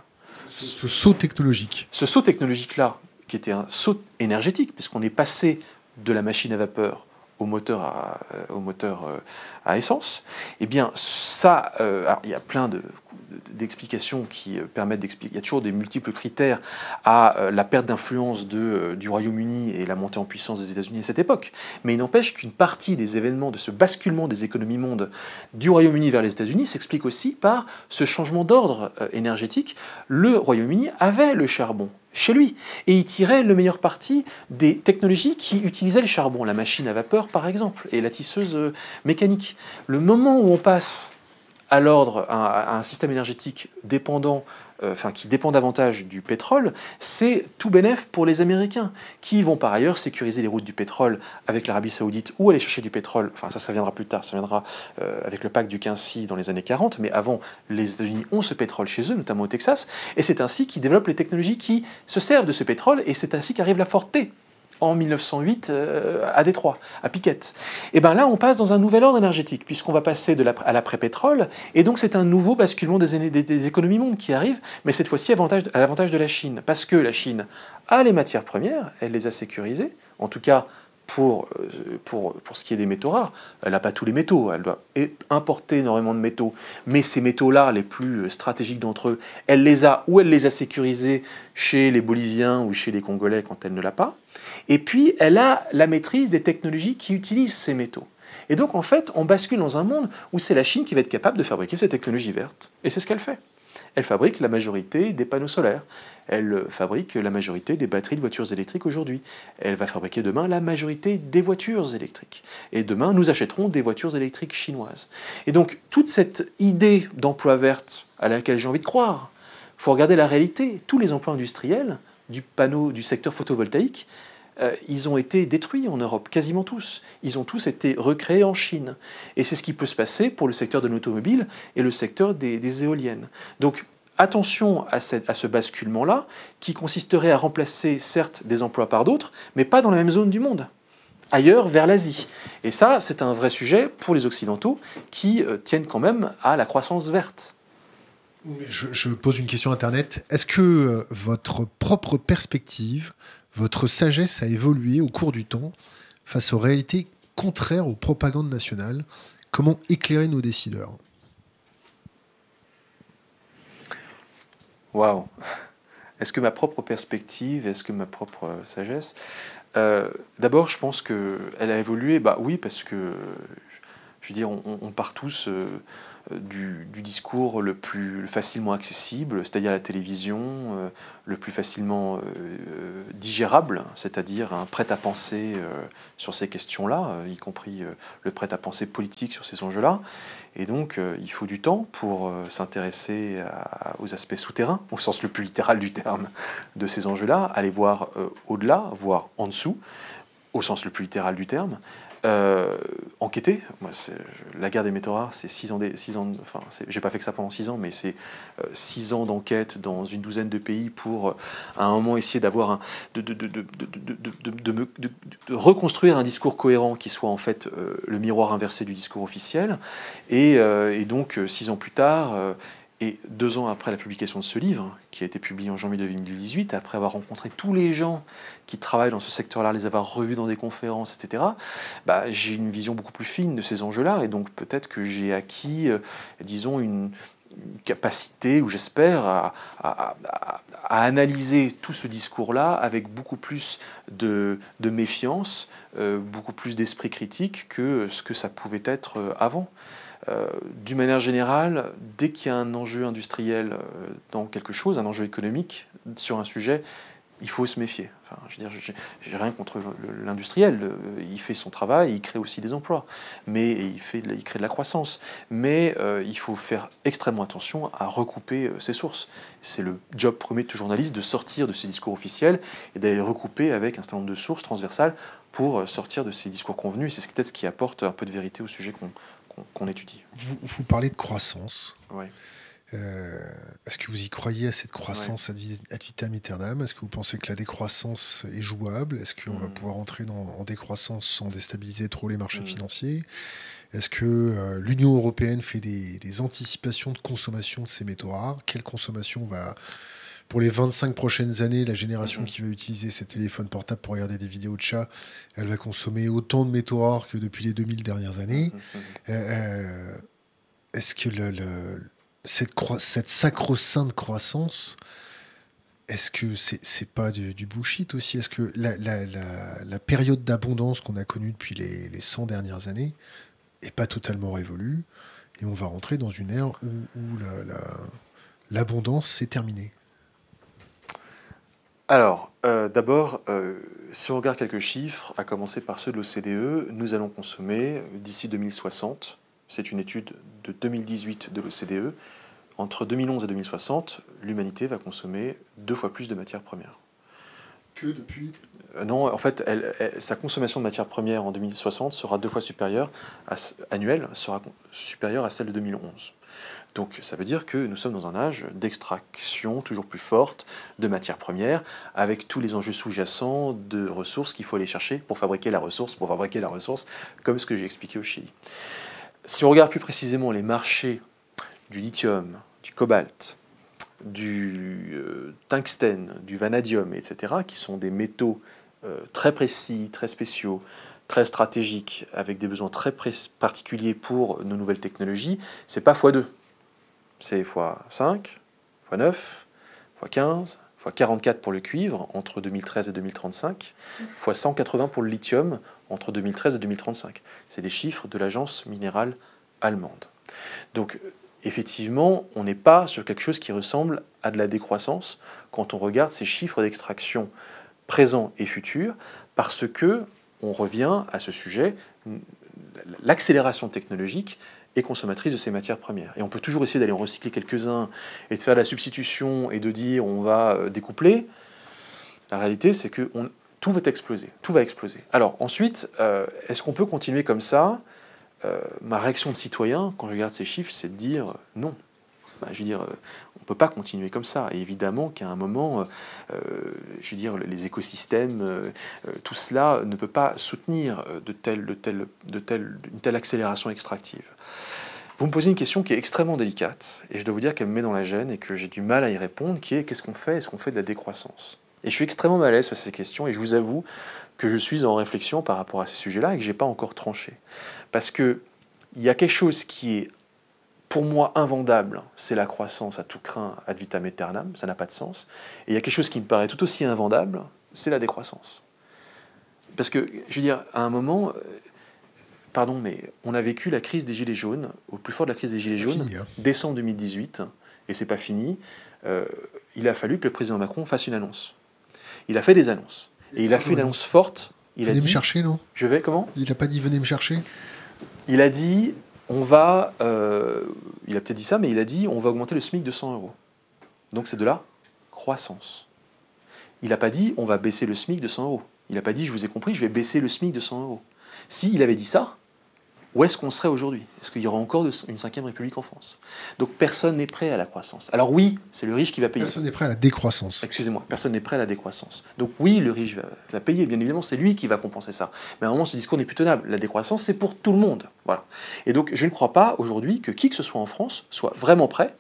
Ce, saut technologique. Ce saut technologique-là, qui était un saut énergétique, puisqu'on est passé de la machine à vapeur au moteur à, euh, moteur euh, à essence, eh bien ça, euh, il y a plein de d'explications qui euh, permettent d'expliquer. Il y a toujours des multiples critères à euh, la perte d'influence euh, du Royaume-Uni et la montée en puissance des États-Unis à cette époque. Mais il n'empêche qu'une partie des événements de ce basculement des économies mondes du Royaume-Uni vers les États-Unis s'explique aussi par ce changement d'ordre énergétique. Le Royaume-Uni avait le charbon chez lui. Et il tirait le meilleur parti des technologies qui utilisaient le charbon, la machine à vapeur par exemple, et la tisseuse mécanique. Le moment où on passe à l'ordre à, un système énergétique dépendant, euh, enfin qui dépend davantage du pétrole, c'est tout bénéf pour les Américains, qui vont par ailleurs sécuriser les routes du pétrole avec l'Arabie Saoudite ou aller chercher du pétrole. Enfin, ça, ça viendra plus tard, ça viendra euh, avec le pacte du Quincy dans les années 40, mais avant, les États-Unis ont ce pétrole chez eux, notamment au Texas, et c'est ainsi qu'ils développent les technologies qui se servent de ce pétrole, et c'est ainsi qu'arrive la Forte en 1908 euh, à Détroit, à Piquette. Et eh bien là, on passe dans un nouvel ordre énergétique, puisqu'on va passer de la, à l'après-pétrole, et donc c'est un nouveau basculement des, des économies mondes qui arrive, mais cette fois-ci à l'avantage de la Chine, parce que la Chine a les matières premières, elle les a sécurisées, en tout cas pour, euh, pour, pour ce qui est des métaux rares, elle n'a pas tous les métaux, elle doit importer énormément de métaux, mais ces métaux-là, les plus euh, stratégiques d'entre eux, elle les a ou elle les a sécurisés chez les Boliviens ou chez les Congolais quand elle ne l'a pas, et puis elle a la maîtrise des technologies qui utilisent ces métaux. Et donc en fait, on bascule dans un monde où c'est la Chine qui va être capable de fabriquer ces technologies vertes, et c'est ce qu'elle fait elle fabrique la majorité des panneaux solaires, elle fabrique la majorité des batteries de voitures électriques aujourd'hui, elle va fabriquer demain la majorité des voitures électriques, et demain nous achèterons des voitures électriques chinoises. Et donc toute cette idée d'emploi verte à laquelle j'ai envie de croire, faut regarder la réalité, tous les emplois industriels du panneau du secteur photovoltaïque, euh, ils ont été détruits en Europe, quasiment tous. Ils ont tous été recréés en Chine. Et c'est ce qui peut se passer pour le secteur de l'automobile et le secteur des, éoliennes. Donc attention à, ce basculement-là, qui consisterait à remplacer certes des emplois par d'autres, mais pas dans la même zone du monde, ailleurs vers l'Asie. Et ça, c'est un vrai sujet pour les Occidentaux qui euh, tiennent quand même à la croissance verte. Je, je pose une question Internet. Est-ce que euh, votre propre perspective votre sagesse a évolué au cours du temps face aux réalités contraires aux propagandes nationales. Comment éclairer nos décideurs Waouh Est-ce que ma propre perspective, est-ce que ma propre sagesse euh, D'abord, je pense qu'elle a évolué. Bah oui, parce que je veux dire, on, part tous. Euh, du, discours le plus facilement accessible, c'est-à-dire la télévision, euh, le plus facilement euh, euh, digérable, c'est-à-dire un prêt-à-penser sur ces questions-là, y compris le prêt-à-penser politique sur ces enjeux-là. Et donc, il faut du temps pour s'intéresser aux aspects souterrains, au sens le plus littéral du terme, de ces enjeux-là, aller voir au-delà, voir en dessous, au sens le plus littéral du terme, euh, enquêter. la guerre des métaux c'est 6 ans, six ans enfin, j'ai pas fait ça pendant six ans, mais c'est euh, six ans d'enquête dans une douzaine de pays pour, euh, à un moment, essayer d'avoir de, reconstruire un discours cohérent qui soit en fait le miroir inversé du discours officiel. Et, donc, six ans plus tard, et deux ans après la publication de ce livre, qui a été publié en janvier 2018, après avoir rencontré tous les gens qui travaillent dans ce secteur-là, les avoir revus dans des conférences, etc., bah, j'ai une vision beaucoup plus fine de ces enjeux-là. Et donc peut-être que j'ai acquis, euh, disons, une, capacité, ou j'espère, à, analyser tout ce discours-là avec beaucoup plus de, méfiance, euh, beaucoup plus d'esprit critique que ce que ça pouvait être euh, avant. Euh, d'une manière générale, dès qu'il y a un enjeu industriel euh, dans quelque chose, un enjeu économique sur un sujet, il faut se méfier. Enfin, je veux dire, j'ai rien contre l'industriel. Euh, il fait son travail, il crée aussi des emplois, mais il fait, il crée de la croissance. Mais il faut faire extrêmement attention à recouper ses sources. C'est le job premier de tout journaliste de sortir de ses discours officiels et d'aller recouper avec un certain nombre de sources transversales pour sortir de ces discours convenus. c'est peut-être ce qui apporte un peu de vérité au sujet qu'on qu'on étudie. Vous, parlez de croissance. Euh, est-ce que vous y croyez à cette croissance ad vitam aeternam Est-ce que vous pensez que la décroissance est jouable Est-ce qu'on va hmm. pouvoir entrer dans, en décroissance sans déstabiliser trop les marchés hmm. financiers Est-ce que euh, l'Union européenne fait des, des, anticipations de consommation de ces métaux rares Quelle consommation va, pour les 25 prochaines années, la génération qui va utiliser ses téléphones portables pour regarder des vidéos de chats, elle va consommer autant de métaux rares que depuis les 2000 dernières années. Euh, euh, est-ce que le, cette, cette sacro-sainte croissance est-ce que c'est n'est pas du, du, bullshit aussi Est-ce que la, période d'abondance qu'on a connue depuis les, 100 dernières années est pas totalement révolue Et on va rentrer dans une ère où, où l'abondance s'est terminée alors, euh, d'abord, euh, si on regarde quelques chiffres, à commencer par ceux de l'OCDE, nous allons consommer euh, d'ici 2060, c'est une étude de 2018 de l'OCDE, entre 2011 et 2060, l'humanité va consommer deux fois plus de matières premières. Que depuis Non, en fait, sa consommation de matières premières en 2060 sera deux fois supérieure, à, annuelle, sera supérieure à celle de 2011. Donc ça veut dire que nous sommes dans un âge d'extraction toujours plus forte de matières premières, avec tous les enjeux sous-jacents de ressources qu'il faut aller chercher pour fabriquer la ressource, pour fabriquer la ressource, comme ce que j'ai expliqué au Chili. Si on regarde plus précisément les marchés du lithium, du cobalt, du euh, tungstène, du vanadium, etc., qui sont des métaux euh, très précis, très spéciaux, très stratégiques, avec des besoins très particuliers pour nos nouvelles technologies, c'est pas x2 c'est x5, x9, x15, x44 pour le cuivre entre 2013 et 2035, mm. x180 pour le lithium entre 2013 et 2035. C'est des chiffres de l'agence minérale allemande. Donc effectivement, on n'est pas sur quelque chose qui ressemble à de la décroissance quand on regarde ces chiffres d'extraction présents et futurs, parce que on revient à ce sujet, l'accélération technologique et consommatrice de ces matières premières. Et on peut toujours essayer d'aller en recycler quelques-uns et de faire la substitution et de dire on va euh, découpler. La réalité, c'est que tout va exploser. Tout va exploser. Alors ensuite, euh, est-ce qu'on peut continuer comme ça euh, Ma réaction de citoyen, quand je regarde ces chiffres, c'est de dire non. je veux dire, peut pas continuer comme ça. Et évidemment qu'à un moment, euh, euh, je veux dire, les écosystèmes, euh, tout cela ne peut pas soutenir de telle, de telle, de telle, une telle accélération extractive. Vous me posez une question qui est extrêmement délicate, et je dois vous dire qu'elle me met dans la gêne et que j'ai du mal à y répondre, qui est qu'est-ce qu'on fait Est-ce qu'on fait de la décroissance Et je suis extrêmement mal à l'aise face à ces questions, et je vous avoue que je suis en réflexion par rapport à ces sujets-là et que j'ai pas encore tranché. Parce que il y a quelque chose qui est pour moi invendable, c'est la croissance à tout craint, ad vitam aeternam, ça n'a pas de sens. Et il y a quelque chose qui me paraît tout aussi invendable, c'est la décroissance. Parce que, je veux dire, à un moment, euh, pardon, mais on a vécu la crise des Gilets jaunes, au plus fort de la crise des Gilets jaunes, hein. décembre 2018, et c'est pas fini. Euh, il a fallu que le président Macron fasse une annonce. Il a fait des annonces. Et il a fait une annonce forte. Il a dit, me chercher, non Je vais, comment Il n'a pas dit venez me chercher Il a dit on va, euh, il a peut-être dit ça, mais il a dit, on va augmenter le SMIC de 100 euros. Donc c'est de la croissance. Il n'a pas dit, on va baisser le SMIC de 100 euros. Il n'a pas dit, je vous ai compris, je vais baisser le SMIC de 100 euros. S'il avait dit ça, où est-ce qu'on serait aujourd'hui Est-ce qu'il y aura encore une cinquième république en France Donc personne n'est prêt à la croissance. Alors oui, c'est le riche qui va payer. Personne n'est prêt à la décroissance. Excusez-moi, personne n'est prêt à la décroissance. Donc oui, le riche va, payer, bien évidemment, c'est lui qui va compenser ça. Mais à un moment, ce discours n'est plus tenable. La décroissance, c'est pour tout le monde. Voilà. Et donc je ne crois pas aujourd'hui que qui que ce soit en France soit vraiment prêt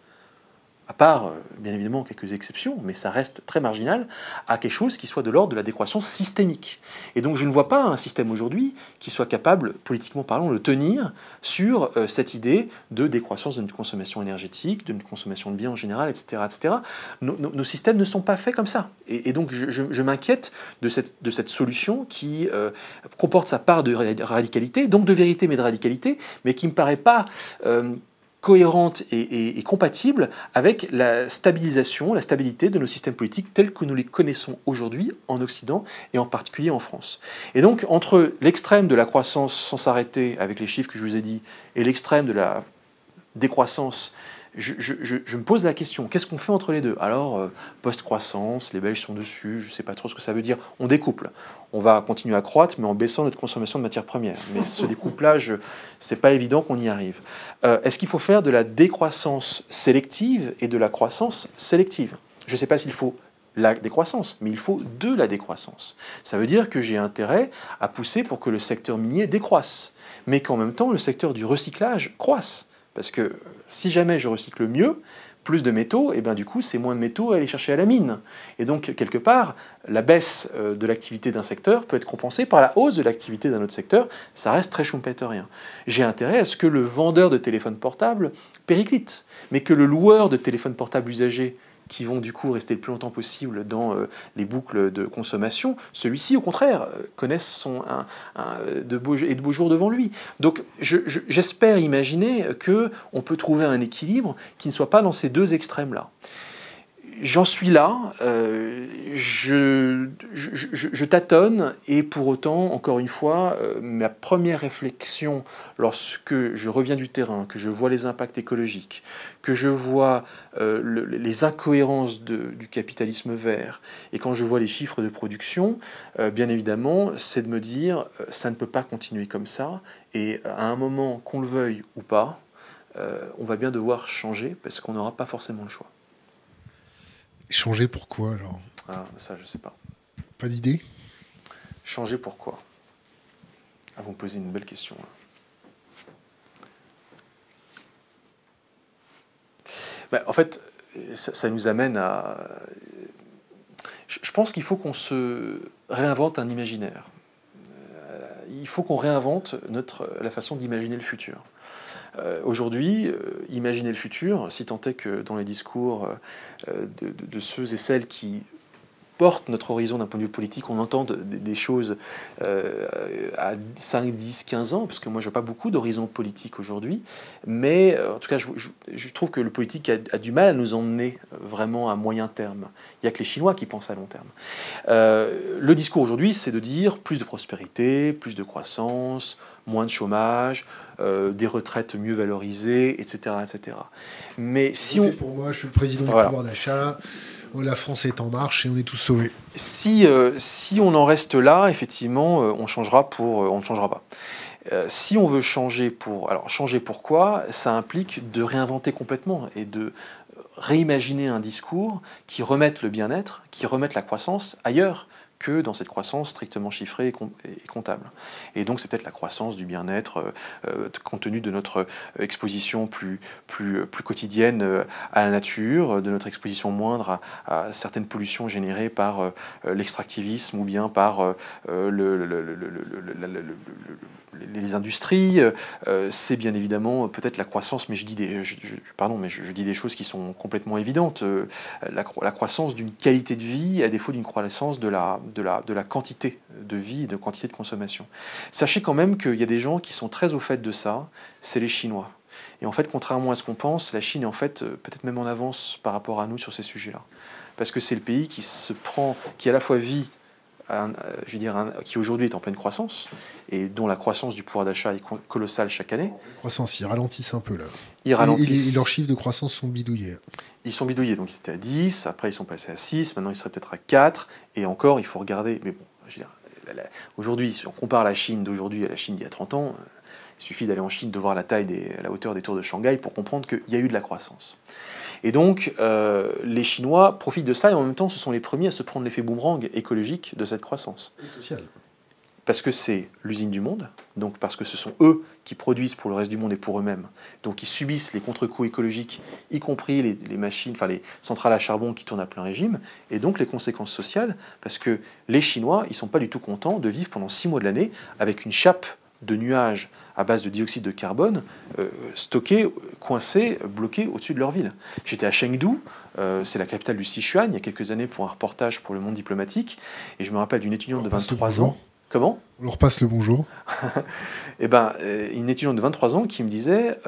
à part euh, bien évidemment quelques exceptions, mais ça reste très marginal, à quelque chose qui soit de l'ordre de la décroissance systémique. Et donc je ne vois pas un système aujourd'hui qui soit capable, politiquement parlant, de tenir sur euh, cette idée de décroissance de notre consommation énergétique, de notre consommation de biens en général, etc. etc. Nos, systèmes ne sont pas faits comme ça. Et, donc je, m'inquiète de cette, de cette solution qui euh, comporte sa part de radicalité, donc de vérité mais de radicalité, mais qui ne me paraît pas cohérente et, compatible avec la stabilisation, la stabilité de nos systèmes politiques tels que nous les connaissons aujourd'hui en Occident et en particulier en France. Et donc entre l'extrême de la croissance sans s'arrêter avec les chiffres que je vous ai dit et l'extrême de la décroissance je, me pose la question, qu'est-ce qu'on fait entre les deux Alors, euh, post-croissance, les Belges sont dessus, je ne sais pas trop ce que ça veut dire. On découple. On va continuer à croître, mais en baissant notre consommation de matières premières. Mais ce découplage, c'est pas évident qu'on y arrive. Euh, est-ce qu'il faut faire de la décroissance sélective et de la croissance sélective Je ne sais pas s'il faut la décroissance, mais il faut de la décroissance. Ça veut dire que j'ai intérêt à pousser pour que le secteur minier décroisse, mais qu'en même temps le secteur du recyclage croisse. Parce que si jamais je recycle mieux, plus de métaux, et eh bien du coup, c'est moins de métaux à aller chercher à la mine. Et donc, quelque part, la baisse euh, de l'activité d'un secteur peut être compensée par la hausse de l'activité d'un autre secteur. Ça reste très schumpeterien. J'ai intérêt à ce que le vendeur de téléphone portable périclite, mais que le loueur de téléphone portable usagé qui vont du coup rester le plus longtemps possible dans euh, les boucles de consommation, celui-ci au contraire euh, connaissent son, de beaux, et de beaux jours devant lui. Donc j'espère imaginer qu'on peut trouver un équilibre qui ne soit pas dans ces deux extrêmes-là j'en suis là, euh, je, tâtonne, et pour autant, encore une fois, euh, ma première réflexion lorsque je reviens du terrain, que je vois les impacts écologiques, que je vois euh, les incohérences du capitalisme vert, et quand je vois les chiffres de production, bien évidemment, c'est de me dire, ça ne peut pas continuer comme ça, et à un moment, qu'on le veuille ou pas, on va bien devoir changer parce qu'on n'aura pas forcément le choix. Changer pourquoi alors ah, Ça, je sais pas. Pas d'idée Changer pourquoi Ah, vous me posez une belle question. Bah, en fait, ça, ça, nous amène à. Je pense qu'il faut qu'on se réinvente un imaginaire. Euh, il faut qu'on réinvente notre, la façon d'imaginer le futur. Euh, aujourd'hui, euh, imaginez imaginer le futur, si tant est que dans les discours euh, de, ceux et celles qui porte notre horizon d'un point de vue politique, on entend des choses euh, à 5, 10, 15 ans, parce que moi je n'ai pas beaucoup d'horizon politique aujourd'hui, mais euh, en tout cas je, trouve que le politique a, du mal à nous emmener euh, vraiment à moyen terme. Il n'y a que les Chinois qui pensent à long terme. le discours aujourd'hui, c'est de dire plus de prospérité, plus de croissance, moins de chômage, des retraites mieux valorisées, etc. etc. Mais si on... Pour moi, je suis le président du pouvoir d'achat. Euh, la France est en marche et on est tous sauvés. Si, euh, si on en reste là, effectivement, euh, on changera pour, on ne changera pas. si on veut changer pour, alors changer pourquoi, ça implique de réinventer complètement et de réimaginer un discours qui remette le bien-être, qui remette la croissance ailleurs que dans cette croissance strictement chiffrée et comptable. Et donc c'est peut-être la croissance du bien-être, compte tenu de notre exposition plus, plus, plus quotidienne à la nature, de notre exposition moindre à, certaines pollutions générées par l'extractivisme ou bien par les industries. c'est bien évidemment peut-être la croissance, mais je dis des, pardon, mais je, dis des choses qui sont complètement évidentes. la croissance d'une qualité de vie à défaut d'une croissance de la de la, de la quantité de vie et de quantité de consommation. Sachez quand même qu'il y a des gens qui sont très au fait de ça, c'est les Chinois. Et en fait, contrairement à ce qu'on pense, la Chine est en fait euh, peut-être même en avance par rapport à nous sur ces sujets-là. Parce que c'est le pays qui se prend, qui à la fois vit euh, je veux dire, qui aujourd'hui est en pleine croissance et dont la croissance du pouvoir d'achat est colossale chaque année. Croissance, ils ralentissent un peu là. Ils ralentissent. leurs chiffres de croissance sont bidouillés. Ils sont bidouillés, donc ils étaient à 10, après ils sont passés à 6, maintenant ils seraient peut-être à 4, et encore il faut regarder. Mais bon, aujourd'hui, si on compare la Chine d'aujourd'hui à la Chine d'il y a 30 ans, euh, il suffit d'aller en Chine, de voir la taille, la hauteur des tours de Shanghai pour comprendre qu'il y a eu de la croissance. Et donc, euh, les Chinois profitent de ça et en même temps, ce sont les premiers à se prendre l'effet boomerang écologique de cette croissance. Et sociale. Parce que c'est l'usine du monde, donc parce que ce sont eux qui produisent pour le reste du monde et pour eux-mêmes. Donc ils subissent les contre-coups écologiques, y compris les, machines, enfin les centrales à charbon qui tournent à plein régime, et donc les conséquences sociales, parce que les Chinois, ils ne sont pas du tout contents de vivre pendant six mois de l'année avec une chape de nuages à base de dioxyde de carbone euh, stockés, coincés, bloqués au-dessus de leur ville. J'étais à Chengdu, euh, c'est la capitale du Sichuan, il y a quelques années pour un reportage pour le monde diplomatique, et je me rappelle d'une étudiante de 23 ans. Comment On leur passe le bonjour. Eh ben, euh, une étudiante de 23 ans qui me disait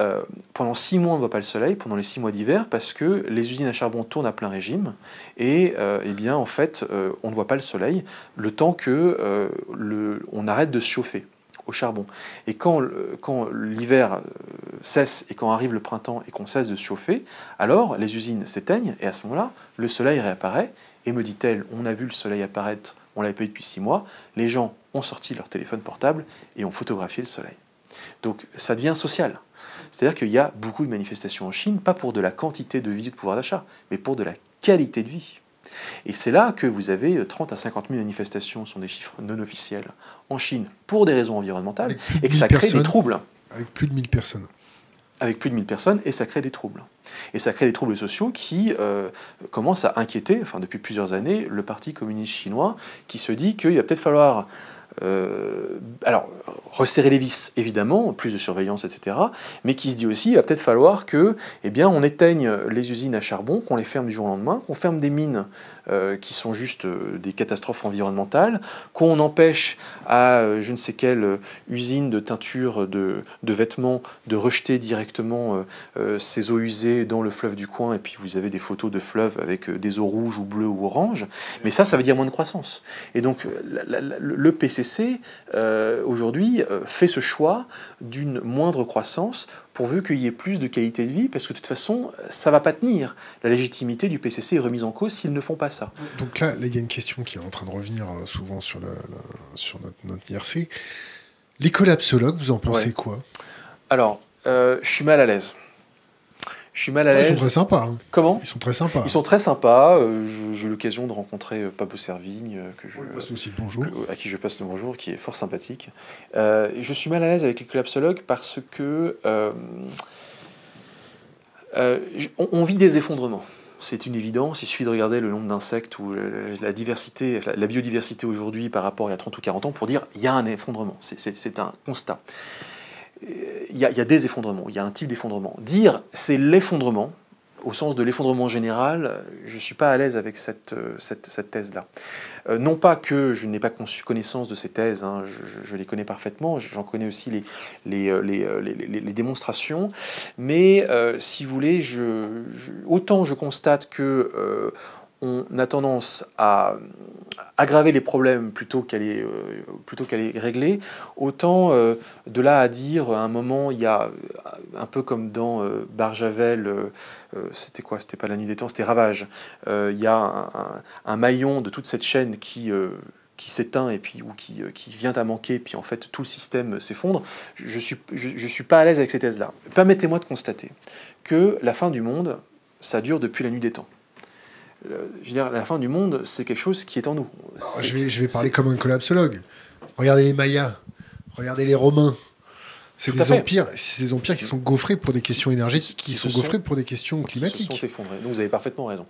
pendant 6 mois on ne voit pas le soleil, pendant les 6 mois d'hiver, parce que les usines à charbon tournent à plein régime, et eh bien en fait on ne voit pas le soleil le temps que le, on arrête de se chauffer au charbon. Et quand, quand l'hiver euh, cesse et quand arrive le printemps et qu'on cesse de se chauffer, alors les usines s'éteignent et à ce moment-là, le soleil réapparaît. Et me dit-elle, on a vu le soleil apparaître, on pas eu depuis six mois, les gens ont sorti leur téléphone portable et ont photographié le soleil. Donc ça devient social. C'est-à-dire qu'il y a beaucoup de manifestations en Chine, pas pour de la quantité de vie de pouvoir d'achat, mais pour de la qualité de vie. Et c'est là que vous avez 30 euh, à 50 000 manifestations, sont des chiffres non officiels, en Chine, pour des raisons environnementales, et que ça crée des troubles. Avec plus de 1000 personnes avec plus de 1000 personnes et ça crée des troubles. Et ça crée des troubles sociaux qui euh, commencent à inquiéter, enfin depuis plusieurs années, le Parti communiste chinois qui se dit qu'il va peut-être falloir euh, alors, resserrer les vis, évidemment, plus de surveillance, etc., mais qui se dit aussi, il va peut-être falloir que, eh bien, on éteigne les usines à charbon, qu'on les ferme du jour au lendemain, qu'on ferme des mines euh, qui sont juste euh, des catastrophes environnementales, qu'on empêche à je ne sais quelle usine de teinture de, vêtements de rejeter directement ces eaux usées dans le fleuve du coin, et puis vous avez des photos de fleuves avec des eaux rouges ou bleues ou oranges, mais ça, ça veut dire moins de croissance. Et donc, le PC euh, aujourd'hui, euh, fait ce choix d'une moindre croissance pourvu qu'il y ait plus de qualité de vie, parce que de toute façon, ça ne va pas tenir. La légitimité du PCC est remise en cause s'ils ne font pas ça. Donc là, il y a une question qui est en train de revenir euh, souvent sur, sur notre, notre, IRC. Les collapsologues, vous en pensez quoi Alors, je suis mal à l'aise je suis mal à ah, l'aise. Ils sont très sympas. Hein. Comment Ils sont très sympas. Ils sont très sympas. Euh, j'ai eu l'occasion de rencontrer euh, Pablo Servigne, euh, je, à qui je passe le bonjour, qui est fort sympathique. je suis mal à l'aise avec les collapsologues parce que on, vit des effondrements. C'est une évidence, il suffit de regarder le nombre d'insectes ou la diversité, la biodiversité aujourd'hui par rapport à il y a 30 ou 40 ans pour dire il y a un effondrement. C'est un constat il y, a, des effondrements, il y a un type d'effondrement. Dire c'est l'effondrement, au sens de l'effondrement général, je ne suis pas à l'aise avec cette, euh, cette, thèse-là. Euh, non pas que je n'ai pas connaissance de ces thèses, hein, je, les connais parfaitement, j'en connais aussi les, les, euh, démonstrations, mais si vous voulez, je, autant je constate que on a tendance à aggraver les problèmes plutôt qu'à les, euh, plutôt régler, autant euh, de là à dire, à un moment, il y a un peu comme dans euh, Barjavel, c'était quoi C'était pas la nuit des temps, c'était Ravage. Il y a un, maillon de toute cette chaîne qui qui s'éteint et puis ou qui, vient à manquer, puis en fait tout le système s'effondre. Je ne suis, suis pas à l'aise avec ces thèses-là. Permettez-moi de constater que la fin du monde, ça dure depuis la nuit des temps je veux dire, la fin du monde, c'est quelque chose qui est en nous. je, vais, parler comme un collapsologue. Regardez les Mayas, regardez les Romains. C'est des empires, ces empires qui sont gaufrés pour des questions énergétiques, qui, sont gaufrés pour des questions climatiques. Ils se sont effondrés. Donc vous avez parfaitement raison.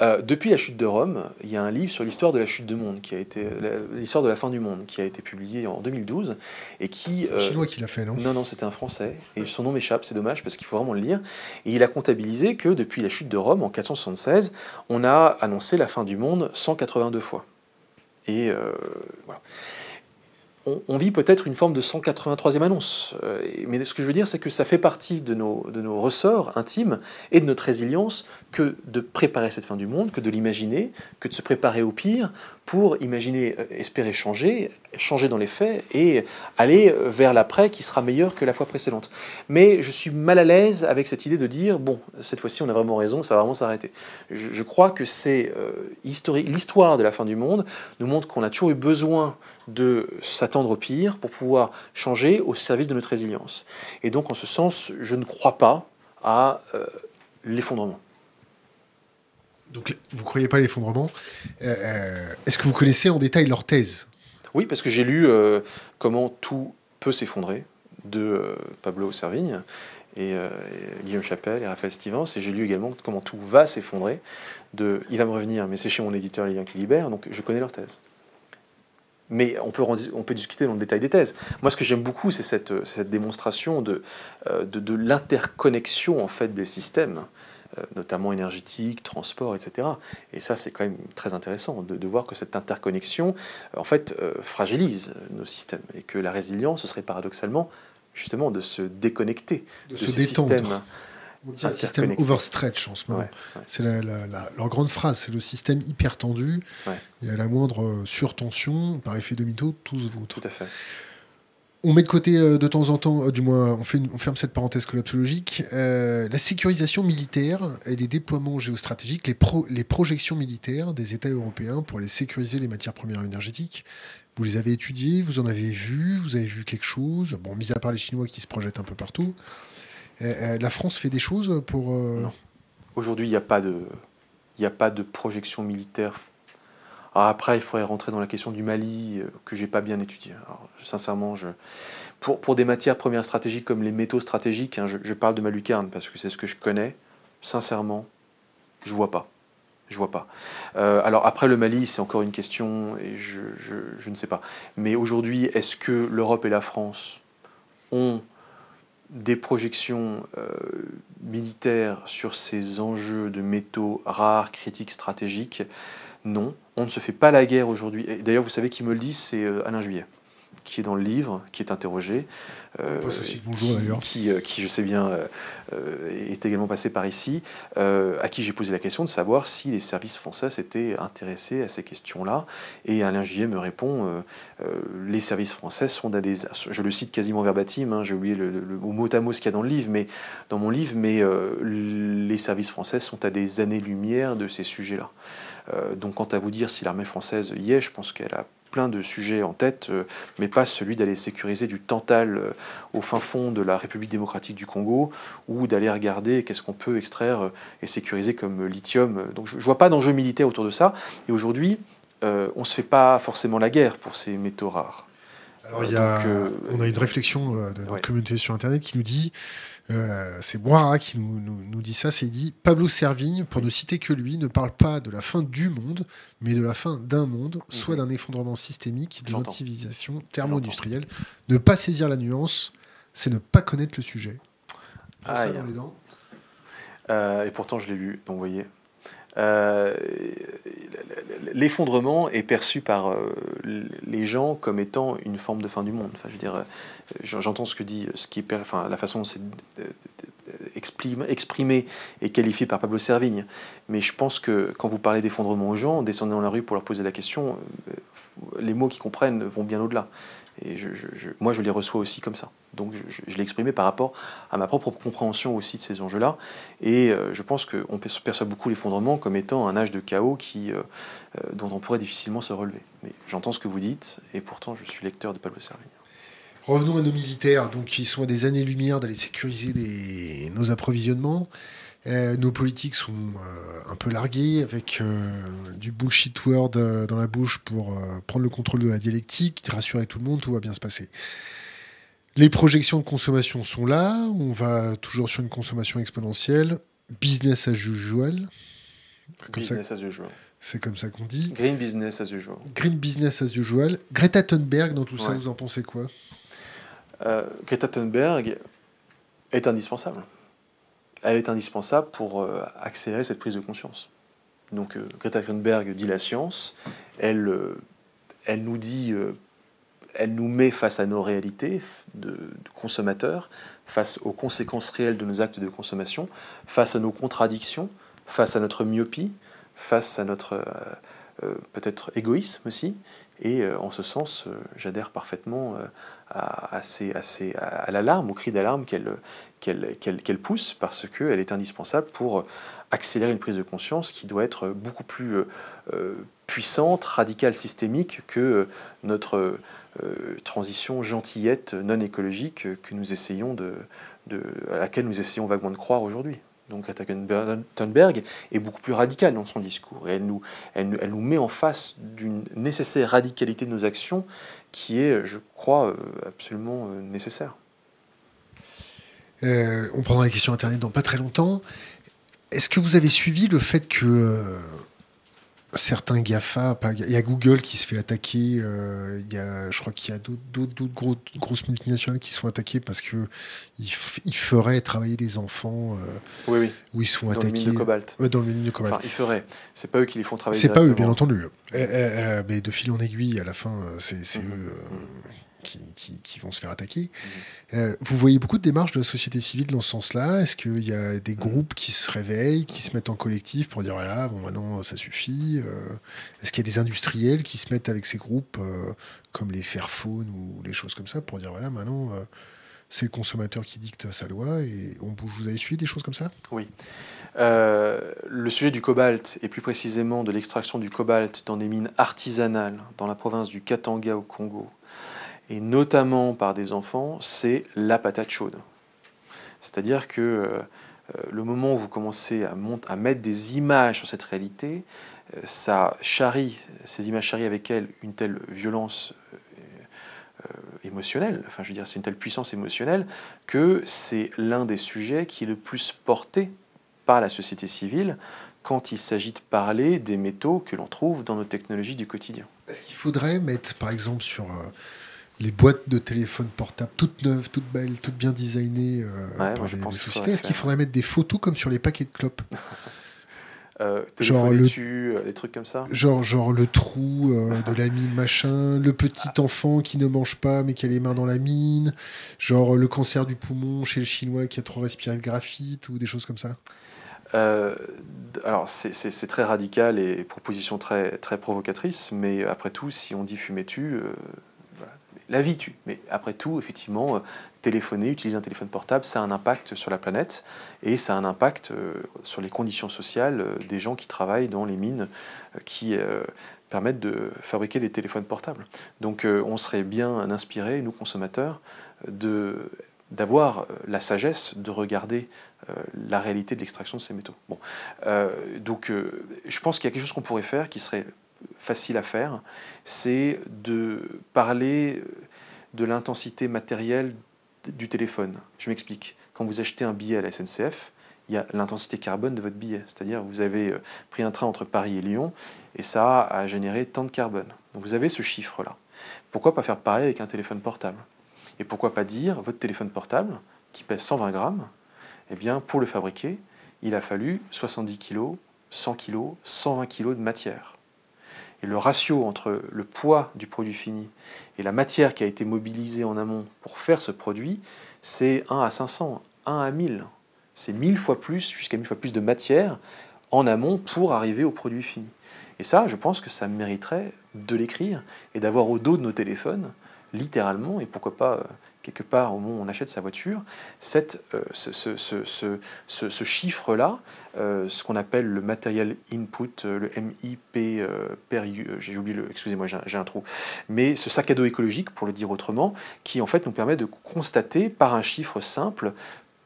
Euh, depuis la chute de Rome, il y a un livre sur l'histoire de la chute du monde, qui a été l'histoire de la fin du monde, qui a été publié en 2012 et qui. C'est un euh, chinois qui l'a fait, non Non, non, c'était un français et son nom m'échappe. C'est dommage parce qu'il faut vraiment le lire. Et il a comptabilisé que depuis la chute de Rome en 476, on a annoncé la fin du monde 182 fois. Et euh, voilà on, vit peut-être une forme de 183e annonce. Euh, mais ce que je veux dire, c'est que ça fait partie de nos, de nos ressorts intimes et de notre résilience que de préparer cette fin du monde, que de l'imaginer, que de se préparer au pire pour imaginer, euh, espérer changer, changer dans les faits et aller vers l'après qui sera meilleur que la fois précédente. Mais je suis mal à l'aise avec cette idée de dire, bon, cette fois-ci on a vraiment raison, ça va vraiment s'arrêter. Je, crois que c'est euh, l'histoire de la fin du monde nous montre qu'on a toujours eu besoin de s'attendre au pire pour pouvoir changer au service de notre résilience. Et donc en ce sens, je ne crois pas à euh, l'effondrement. Donc, vous ne croyez pas à l'effondrement. Euh, euh, est-ce que vous connaissez en détail leur thèse Oui, parce que j'ai lu euh, Comment tout peut s'effondrer de Pablo Servigne et, Guillaume Chapelle et Raphaël Stevens. Et j'ai lu également comment tout va s'effondrer. De, il va me revenir, mais c'est chez mon éditeur Les Liens qui Libèrent, donc je connais leur thèse. Mais on peut, on peut discuter dans le détail des thèses. Moi, ce que j'aime beaucoup, c'est cette, cette, démonstration de, de l'interconnexion en fait des systèmes euh, notamment énergétique, transport, etc. Et ça, c'est quand même très intéressant de, voir que cette interconnexion, euh, en fait, euh, fragilise nos systèmes et que la résilience, ce serait paradoxalement justement de se déconnecter de, se détendre. On dit un système overstretch en ce moment. C'est la, leur grande phrase, c'est le système hyper tendu. Et à la moindre surtension, par effet domino, tous vous Tout à fait. On met de côté euh, de temps en temps, euh, du moins on, ferme cette parenthèse collapsologique, euh, la sécurisation militaire et les déploiements géostratégiques, les, projections militaires des États européens pour aller sécuriser les matières premières énergétiques. Vous les avez étudiées, vous en avez vu, vous avez vu quelque chose, bon, mis à part les Chinois qui se projettent un peu partout. la France fait des choses pour... Aujourd'hui, il n'y a, pas de, projections a pas de projection militaire ah, après, il faudrait rentrer dans la question du Mali, que euh, que j'ai pas bien étudié. Alors, sincèrement, je... pour, pour des matières premières stratégiques comme les métaux stratégiques, hein, je, parle de ma lucarne parce que c'est ce que je connais, sincèrement, je vois pas. Je vois pas. Euh, alors après le Mali, c'est encore une question et je, je, ne sais pas. Mais aujourd'hui, est-ce que l'Europe et la France ont des projections euh, militaires sur ces enjeux de métaux rares, critiques, stratégiques Non on ne se fait pas la guerre aujourd'hui. Et d'ailleurs, vous savez qui me le dit, c'est euh, Alain Juillet qui est dans le livre, qui est interrogé, euh, de bonjour, qui, euh, qui, je sais bien euh, est également passé par ici, à qui j'ai posé la question de savoir si les services français s'étaient intéressés à ces questions-là, et Alain Juillet me répond les services français sont à des, je le cite quasiment verbatim, hein, j'ai oublié le, mot à mot ce qu'il y a dans le livre, mais dans mon livre, mais les services français sont à des années-lumière de ces sujets-là. Euh, donc quant à vous dire si l'armée française y est, je pense qu'elle a plein de sujets en tête, euh, mais pas celui d'aller sécuriser du Tantal euh, au fin fond de la République démocratique du Congo ou d'aller regarder qu'est-ce qu'on peut extraire et sécuriser comme lithium. Donc je ne vois pas d'enjeu militaire autour de ça. Et aujourd'hui, on ne se fait pas forcément la guerre pour ces métaux rares. Alors, y a, on a une réflexion de notre communauté sur Internet qui nous dit euh, c'est Boira qui nous, dit ça. C'est dit Pablo Servigne, pour ne citer que lui, ne parle pas de la fin du monde, mais de la fin d'un monde, mhm. soit d'un effondrement systémique, de notre thermo-industrielle. Ne pas saisir la nuance, c'est ne pas connaître le sujet. Euh, et pourtant, je l'ai lu, donc vous voyez. Euh, l'effondrement est perçu par euh, les gens comme étant une forme de fin du monde. Enfin, je veux dire, euh, j'entends ce que dit, ce qui est, enfin, la façon dont c'est exprimé et qualifié par Pablo Servigne. Mais je pense que quand vous parlez d'effondrement aux gens, descendez dans la rue pour leur poser la question, les mots qu'ils comprennent vont bien au-delà. Et moi, je les reçois aussi comme ça. Donc, je, l'ai exprimé par rapport à ma propre compréhension aussi de ces enjeux-là. Et euh, je pense qu'on perçoit beaucoup l'effondrement comme étant un âge de chaos qui, euh, euh, dont on pourrait difficilement se relever. Mais j'entends ce que vous dites, et pourtant, je suis lecteur de Pablo Servigne. Revenons à nos militaires, donc qui sont à des années-lumière d'aller sécuriser nos approvisionnements. Euh, nos politiques sont euh, un peu larguées avec euh, du bullshit word dans la bouche pour prendre le contrôle de la dialectique, rassurer tout le monde, tout va bien se passer. Les projections de consommation sont là, on va toujours sur une consommation exponentielle, business as usual. business as usual. C'est comme ça qu'on dit. Green business as usual. Green business as usual. Greta Thunberg, dans tout ça, vous en pensez quoi Greta Thunberg est indispensable elle est indispensable pour euh, accélérer cette prise de conscience. Donc euh, Greta Thunberg dit la science, elle, euh, elle nous dit, elle nous met face à nos réalités de, consommateurs, face aux conséquences réelles de nos actes de consommation, face à nos contradictions, face à notre myopie, face à notre peut-être égoïsme aussi. Et en ce sens, j'adhère parfaitement à, à, à l'alarme, au cri d'alarme qu'elle qu'elle pousse parce qu'elle est indispensable pour accélérer une prise de conscience qui doit être beaucoup plus euh, euh, puissante, radicale, systémique que notre euh, transition gentillette non écologique que nous essayons de, de, à laquelle nous essayons vaguement de croire aujourd'hui. Donc Greta Thunberg est beaucoup plus radicale dans son discours. Et elle, nous, elle nous met en face d'une nécessaire radicalité de nos actions qui est, je crois, absolument nécessaire. Euh, on prendra les questions Internet dans pas très longtemps. Est-ce que vous avez suivi le fait que euh, certains GAFA, il y a Google qui se fait attaquer, euh, il y a, je crois qu'il y a d'autres grosses multinationales qui se font attaquer parce qu'ils feraient travailler des enfants où ils se font dans attaquer. Le dans le de cobalt. Enfin, ils feraient. C'est pas eux qui les font travailler. C'est pas eux, bien entendu. Eh, eh, eh, mais de fil en aiguille, à la fin, c'est mmh. eux. Mmh qui, vont se faire attaquer. Euh, vous voyez beaucoup de démarches de la société civile dans ce sens-là Est-ce qu'il y a des mm. groupes qui se réveillent, qui se mettent en collectif pour dire voilà, bon maintenant ça suffit euh, Est-ce qu'il y a des industriels qui se mettent avec ces groupes euh, comme les Fairphone ou les choses comme ça pour dire voilà, maintenant c'est le consommateur qui dicte sa loi et on bouge. Vous avez suivi des choses comme ça Oui. le sujet du cobalt et plus précisément de l'extraction du cobalt dans des mines artisanales dans la province du Katanga au Congo et notamment par des enfants, c'est la patate chaude. C'est-à-dire que euh, euh, le moment où vous commencez à, à, mettre des images sur cette réalité, euh, ça charrie, ces images charrient avec elles une telle violence émotionnelle, enfin je veux dire c'est une telle puissance émotionnelle que c'est l'un des sujets qui est le plus porté par la société civile quand il s'agit de parler des métaux que l'on trouve dans nos technologies du quotidien. Est-ce qu'il faudrait mettre par exemple sur les boîtes de téléphone portable toutes neuves, toutes belles, toutes bien designées euh, par les sociétés. Est-ce qu'il faudrait mettre des photos comme sur les paquets de clopes euh, genre le euh, trucs comme ça genre genre le trou de la mine machin le petit ah. enfant qui ne mange pas mais qui a les mains dans la mine genre le cancer du poumon chez le chinois qui a trop respiré le graphite ou des choses comme ça alors c'est très radical et proposition très, très provocatrice, mais après tout, si on dit fumais-tu, la vie tue. Mais après tout, effectivement, euh, téléphoner, utiliser un téléphone portable, ça a un impact sur la planète et ça a un impact euh, sur les conditions sociales euh, des gens qui travaillent dans les mines qui permettent de fabriquer des téléphones portables. Donc on serait bien inspiré, nous consommateurs, de d'avoir la sagesse de regarder la réalité de l'extraction de ces métaux. Bon. donc je pense qu'il y a quelque chose qu'on pourrait faire qui serait facile à faire, c'est de parler de l'intensité matérielle du téléphone. Je m'explique. Quand vous achetez un billet à la SNCF, il y a l'intensité carbone de votre billet. C'est-à-dire vous avez euh, pris un train entre Paris et Lyon et ça a généré tant de carbone. Donc vous avez ce chiffre-là. Pourquoi pas faire pareil avec un téléphone portable Et pourquoi pas dire votre téléphone portable, qui pèse 120 grammes, eh bien pour le fabriquer, il a fallu 70 kg, 100 kg, 120 kg de matière et le ratio entre le poids du produit fini et la matière qui a été mobilisée en amont pour faire ce produit, c'est 1 à 500, 1 à 1000. C'est 1000 fois plus, jusqu'à 1000 fois plus de matière en amont pour arriver au produit fini. Et ça, je pense que ça mériterait de l'écrire et d'avoir au dos de nos téléphones littéralement, et pourquoi pas euh, quelque part au moment où on achète sa voiture, cette, euh, ce, ce, ce, ce chiffre-là, euh, ce qu'on appelle le matériel input, le MIP, j'ai oublié le, excusez-moi, j'ai un trou, mais ce sac à dos écologique, pour le dire autrement, qui en fait nous permet de constater par un chiffre simple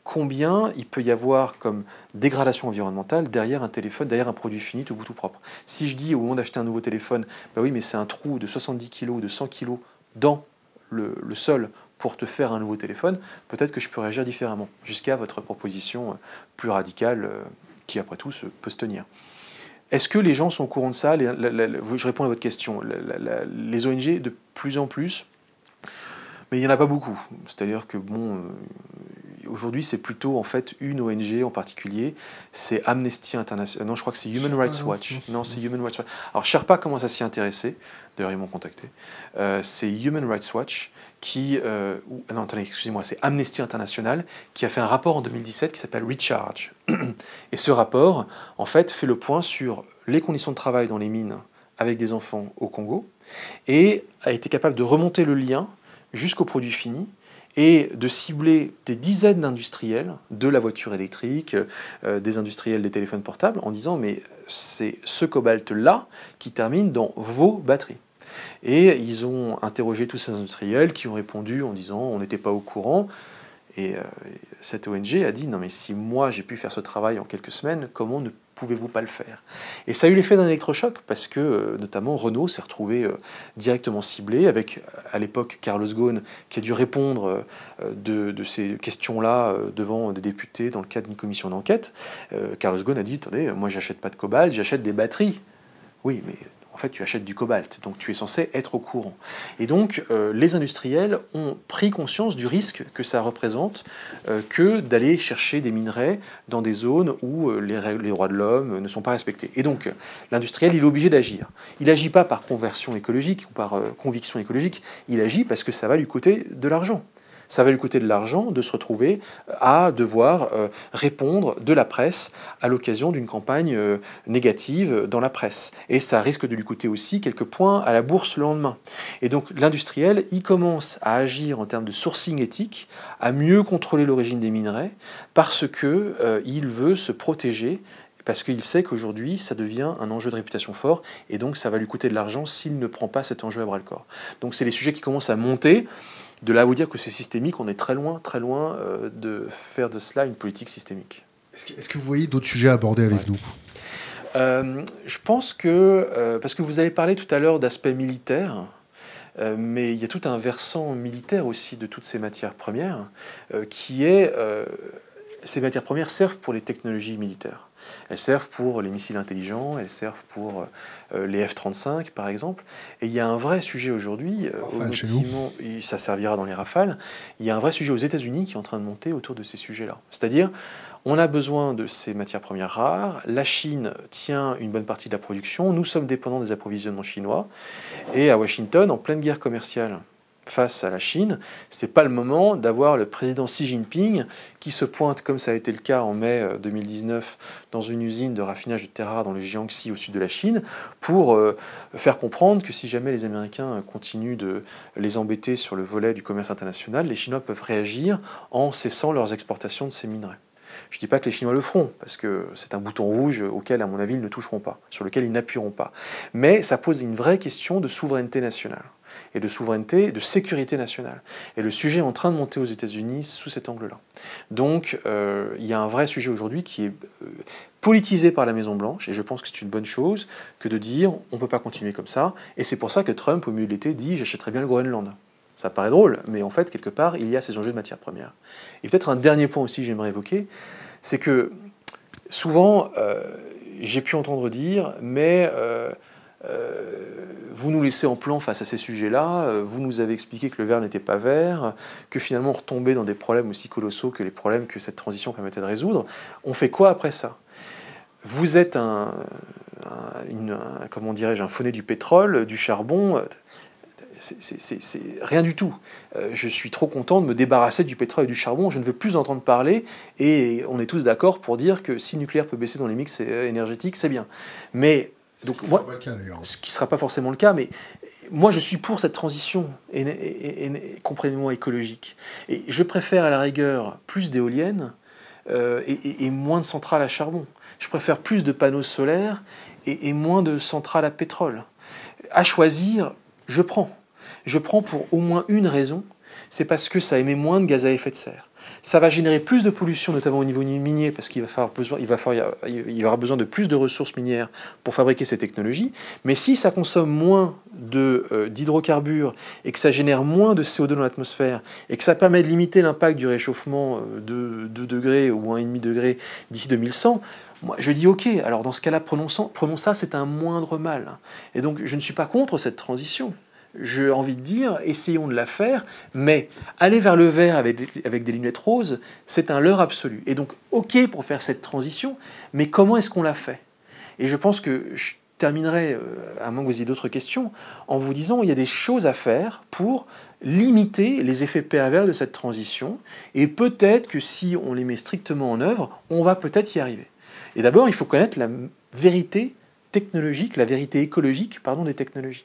combien il peut y avoir comme dégradation environnementale derrière un téléphone, derrière un produit fini tout bout tout propre. Si je dis au moment d'acheter un nouveau téléphone, bah oui, mais c'est un trou de 70 kg ou de 100 kg dans le, le sol pour te faire un nouveau téléphone, peut-être que je peux réagir différemment, jusqu'à votre proposition euh, plus radicale euh, qui, après tout, peut se tenir. Est-ce que les gens sont au courant de ça Je réponds à votre question. les ONG, de plus en plus, mais il n'y en a pas beaucoup. C'est-à-dire que, bon, euh, aujourd'hui, c'est plutôt en fait une ONG en particulier, c'est Amnesty International. Non, je crois que c'est Human Rights Watch. Non, c'est Human Rights Watch. Alors, Sherpa commence à s'y intéresser. D'ailleurs, ils m'ont contacté. Euh, c'est Human Rights Watch qui. Euh, non, attendez, excusez-moi, c'est Amnesty International qui a fait un rapport en 2017 qui s'appelle Recharge. Et ce rapport, en fait, fait le point sur les conditions de travail dans les mines avec des enfants au Congo et a été capable de remonter le lien jusqu'au produit fini et de cibler des dizaines d'industriels de la voiture électrique, euh, des industriels des téléphones portables, en disant mais c'est ce cobalt-là qui termine dans vos batteries. Et ils ont interrogé tous ces industriels qui ont répondu en disant on n'était pas au courant. Et euh, cette ONG a dit non mais si moi j'ai pu faire ce travail en quelques semaines, comment ne pouvez-vous pas le faire Et ça a eu l'effet d'un électrochoc parce que euh, notamment Renault s'est retrouvé euh, directement ciblé avec euh, à l'époque Carlos Ghosn qui a dû répondre de, ces questions-là devant des députés dans le cadre d'une commission d'enquête. Carlos Ghosn a dit attendez, moi j'achète pas de cobalt, j'achète des batteries. Oui, mais en fait, tu achètes du cobalt, donc tu es censé être au courant. Et donc, euh, les industriels ont pris conscience du risque que ça représente euh, que d'aller chercher des minerais dans des zones où euh, les, les, droits de l'homme ne sont pas respectés. Et donc, l'industriel, il est obligé d'agir. Il n'agit pas par conversion écologique ou par conviction écologique, il agit parce que ça va lui coûter de l'argent ça va lui coûter de l'argent de se retrouver euh, à devoir euh, répondre de la presse à l'occasion d'une campagne euh, négative dans la presse. Et ça risque de lui coûter aussi quelques points à la bourse le lendemain. Et donc l'industriel, il commence à agir en termes de sourcing éthique, à mieux contrôler l'origine des minerais, parce que il veut se protéger parce qu'il sait qu'aujourd'hui, ça devient un enjeu de réputation fort, et donc ça va lui coûter de l'argent s'il ne prend pas cet enjeu à bras le corps. Donc c'est les sujets qui commencent à monter. De là à vous dire que c'est systémique, on est très loin, très loin euh, de faire de cela une politique systémique. Est-ce que, vous voyez d'autres sujets à aborder avec nous euh, Je pense que, euh, parce que vous avez parlé tout à l'heure d'aspect militaire, mais il y a tout un versant militaire aussi de toutes ces matières premières, qui est, ces matières premières servent pour les technologies militaires. Elles servent pour les missiles intelligents, elles servent pour euh, les F-35 par exemple. Et il y a un vrai sujet aujourd'hui, euh, ça servira dans les rafales, il y a un vrai sujet aux États-Unis qui est en train de monter autour de ces sujets-là. C'est-à-dire, on a besoin de ces matières premières rares, la Chine tient une bonne partie de la production, nous sommes dépendants des approvisionnements chinois, et à Washington, en pleine guerre commerciale face à la Chine, n'est pas le moment d'avoir le président Xi Jinping qui se pointe, comme ça a été le cas en mai 2019, euh, dans une usine de raffinage de terres dans le Jiangxi au sud de la Chine, pour euh, faire comprendre que si jamais les Américains euh, continuent de les embêter sur le volet du commerce international, les Chinois peuvent réagir en cessant leurs exportations de ces minerais. Je ne dis pas que les Chinois le feront, parce que c'est un bouton rouge auquel, à mon avis, ils ne toucheront pas, sur lequel ils n'appuieront pas. Mais ça pose une vraie question de souveraineté nationale et de souveraineté de sécurité nationale. Et le sujet est en train de monter aux États-Unis sous cet angle-là. Donc euh, il y a un vrai sujet aujourd'hui qui est euh, politisé par la Maison-Blanche, et je pense que c'est une bonne chose que de dire on ne peut pas continuer comme ça, et c'est pour ça que Trump, au milieu de l'été, dit j'achèterai bien le Groenland. Ça paraît drôle, mais en fait, quelque part, il y a ces enjeux de matières premières. Et peut-être un dernier point aussi que j'aimerais évoquer, c'est que souvent, euh, j'ai pu entendre dire, mais euh, vous nous laissez en plan face à ces sujets-là, euh, vous nous avez expliqué que le verre n'était pas vert, que finalement on retombait dans des problèmes aussi colossaux que les problèmes que cette transition permettait de résoudre. On fait quoi après ça Vous êtes un, comment dirais-je, un fauné du pétrole, du charbon, euh, c'est rien du tout. je suis trop content de me débarrasser du pétrole et du charbon, je ne veux plus entendre parler, et on est tous d'accord pour dire que si le nucléaire peut baisser dans les mix énergétiques, c'est bien. Mais ce, qui ne sera pas forcément le cas, mais moi je suis pour cette transition écologique. Et je préfère à la rigueur plus d'éoliennes euh, et, moins de centrales à charbon. Je préfère plus de panneaux solaires et, moins de centrales à pétrole. À choisir, je prends. Je prends pour au moins une raison, c'est parce que ça émet moins de gaz à effet de serre. Ça va générer plus de pollution, notamment au niveau minier, parce qu'il va besoin, il va falloir, il y aura besoin de plus de ressources minières pour fabriquer ces technologies. Mais si ça consomme moins euh, d'hydrocarbures et que ça génère moins de CO2 dans l'atmosphère et que ça permet de limiter l'impact du réchauffement euh, de 2 degrés ou 1,5 degré d'ici 2100, moi, je dis OK, alors dans ce cas-là, prenons ça, c'est un moindre mal. Et donc, je ne suis pas contre cette transition j'ai envie de dire, essayons de la faire, mais aller vers le vert avec, des lunettes roses, c'est un leurre absolu. Et donc, ok pour faire cette transition, mais comment est-ce qu'on la fait Et je pense que je terminerai, euh, à moins que vous ayez d'autres questions, en vous disant il y a des choses à faire pour limiter les effets pervers de cette transition, et peut-être que si on les met strictement en œuvre, on va peut-être y arriver. Et d'abord, il faut connaître la vérité technologique, la vérité écologique, pardon, des technologies.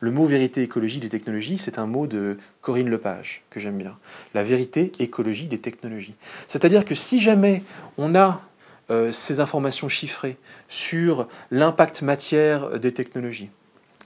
Le mot vérité écologie des technologies, c'est un mot de Corinne Lepage, que j'aime bien. La vérité écologie des technologies. C'est-à-dire que si jamais on a euh, ces informations chiffrées sur l'impact matière des technologies,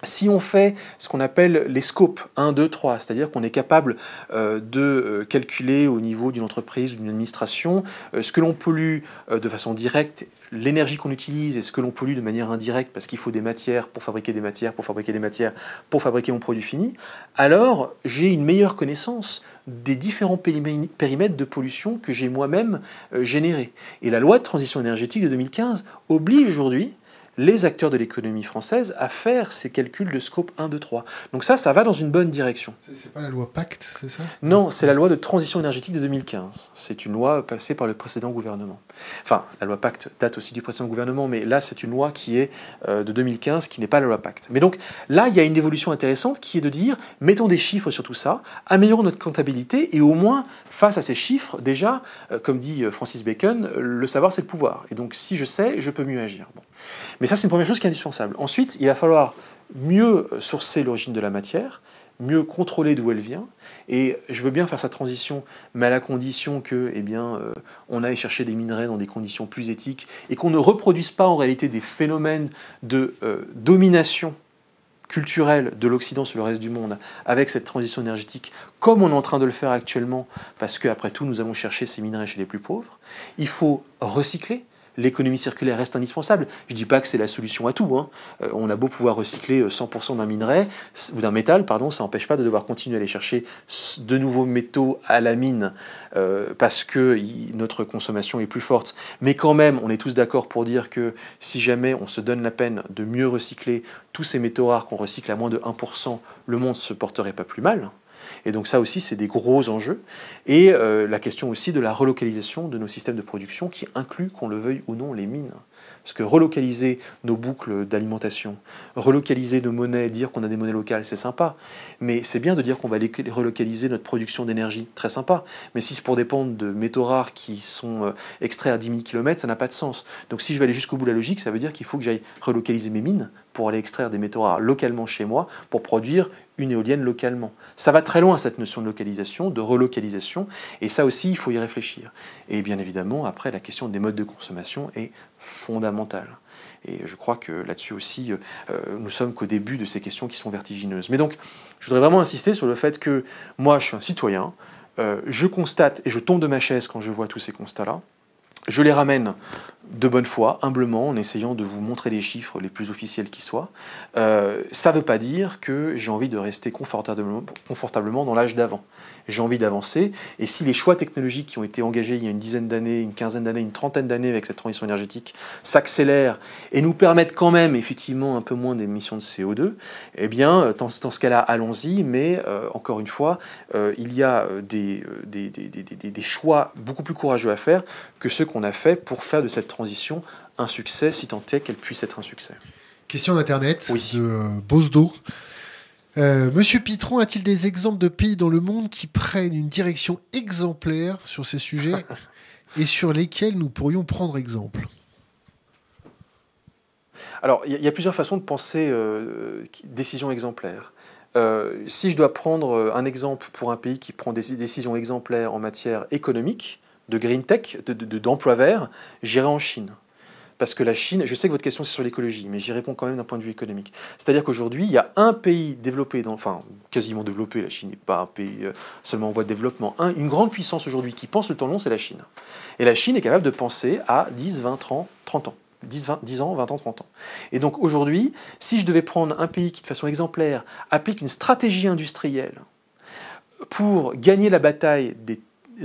si on fait ce qu'on appelle les scopes 1, 2, 3, c'est-à-dire qu'on est capable euh, de euh, calculer au niveau d'une entreprise ou d'une administration euh, ce que l'on pollue de façon directe, l'énergie qu'on utilise et ce que l'on pollue de manière indirecte parce qu'il faut des matières pour fabriquer des matières, pour fabriquer des matières, pour fabriquer mon produit fini, alors j'ai une meilleure connaissance des différents périmètres de pollution que j'ai moi-même générés. Et la loi de transition énergétique de 2015 oblige aujourd'hui les acteurs de l'économie française à faire ces calculs de scope 1, 2, 3. Donc ça, ça va dans une bonne direction. C'est pas la loi Pacte, c'est ça Non, c'est la loi de transition énergétique de 2015. C'est une loi passée par le précédent gouvernement. Enfin, la loi Pacte date aussi du précédent gouvernement, mais là, c'est une loi qui est euh, de 2015, qui n'est pas la loi Pacte. Mais donc là, il y a une évolution intéressante qui est de dire, mettons des chiffres sur tout ça, améliorons notre comptabilité, et au moins, face à ces chiffres, déjà, euh, comme dit euh, Francis Bacon, le savoir, c'est le pouvoir. Et donc, si je sais, je peux mieux agir ça, c'est une première chose qui est indispensable. Ensuite, il va falloir mieux sourcer l'origine de la matière, mieux contrôler d'où elle vient. Et je veux bien faire sa transition, mais à la condition que, eh bien, euh, on aille chercher des minerais dans des conditions plus éthiques et qu'on ne reproduise pas en réalité des phénomènes de euh, domination culturelle de l'Occident sur le reste du monde avec cette transition énergétique, comme on est en train de le faire actuellement, parce qu'après tout, nous avons cherché ces minerais chez les plus pauvres. Il faut recycler, l'économie circulaire reste indispensable. Je ne dis pas que c'est la solution à tout. Hein. Euh, on a beau pouvoir recycler 100% euh, d'un minerai ou d'un métal, pardon, ça n'empêche pas de devoir continuer à aller chercher de nouveaux métaux à la mine euh, parce que notre consommation est plus forte. Mais quand même, on est tous d'accord pour dire que si jamais on se donne la peine de mieux recycler tous ces métaux rares qu'on recycle à moins de 1%, le monde ne se porterait pas plus mal. Et donc ça aussi, c'est des gros enjeux. Et euh, la question aussi de la relocalisation de nos systèmes de production qui inclut, qu'on le veuille ou non, les mines. Parce que relocaliser nos boucles d'alimentation, relocaliser nos monnaies, dire qu'on a des monnaies locales, c'est sympa. Mais c'est bien de dire qu'on va relocaliser notre production d'énergie, très sympa. Mais si c'est pour dépendre de métaux rares qui sont euh, extraits à 10 000 km, ça n'a pas de sens. Donc si je vais aller jusqu'au bout de la logique, ça veut dire qu'il faut que j'aille relocaliser mes mines pour aller extraire des métaux rares localement chez moi pour produire une éolienne localement. Ça va très loin, cette notion de localisation, de relocalisation, et ça aussi, il faut y réfléchir. Et bien évidemment, après, la question des modes de consommation est fondamentale. Et je crois que là-dessus aussi, euh, euh, nous sommes qu'au début de ces questions qui sont vertigineuses. Mais donc, je voudrais vraiment insister sur le fait que moi, je suis un citoyen, euh, je constate et je tombe de ma chaise quand je vois tous ces constats-là. Je les ramène de bonne foi, humblement, en essayant de vous montrer les chiffres les plus officiels qui soient. Euh, ça ne veut pas dire que j'ai envie de rester confortablement dans l'âge d'avant j'ai envie d'avancer. Et si les choix technologiques qui ont été engagés il y a une dizaine d'années, une quinzaine d'années, une trentaine d'années avec cette transition énergétique s'accélèrent et nous permettent quand même effectivement un peu moins d'émissions de CO2, eh bien, euh, dans, ce cas-là, allons-y. Mais euh, encore une fois, euh, il y a des, des, choix beaucoup plus courageux à faire que ceux qu'on a fait pour faire de cette transition un succès, si tant est qu'elle puisse être un succès. Question d'Internet de Bosdo. Euh, Monsieur Pitron a-t-il des exemples de pays dans le monde qui prennent une direction exemplaire sur ces sujets et sur lesquels nous pourrions prendre exemple Alors, il y, a plusieurs façons de penser euh, décision exemplaire. Euh, si je dois prendre un exemple pour un pays qui prend des décisions exemplaires en matière économique, de green tech, d'emploi de, vert, j'irai en Chine parce que la Chine, je sais que votre question c'est sur l'écologie, mais j'y réponds quand même d'un point de vue économique. C'est-à-dire qu'aujourd'hui, il y a un pays développé, enfin quasiment développé, la Chine n'est pas un pays euh, seulement en voie de développement, une grande puissance aujourd'hui qui pense le temps long, c'est la Chine. Et la Chine est capable de penser à 10, 20, 30, 30 ans. 10, 20, 10 ans, 20 ans, 30 ans. Et donc aujourd'hui, si je devais prendre un pays qui, de façon exemplaire, applique une stratégie industrielle pour gagner la bataille des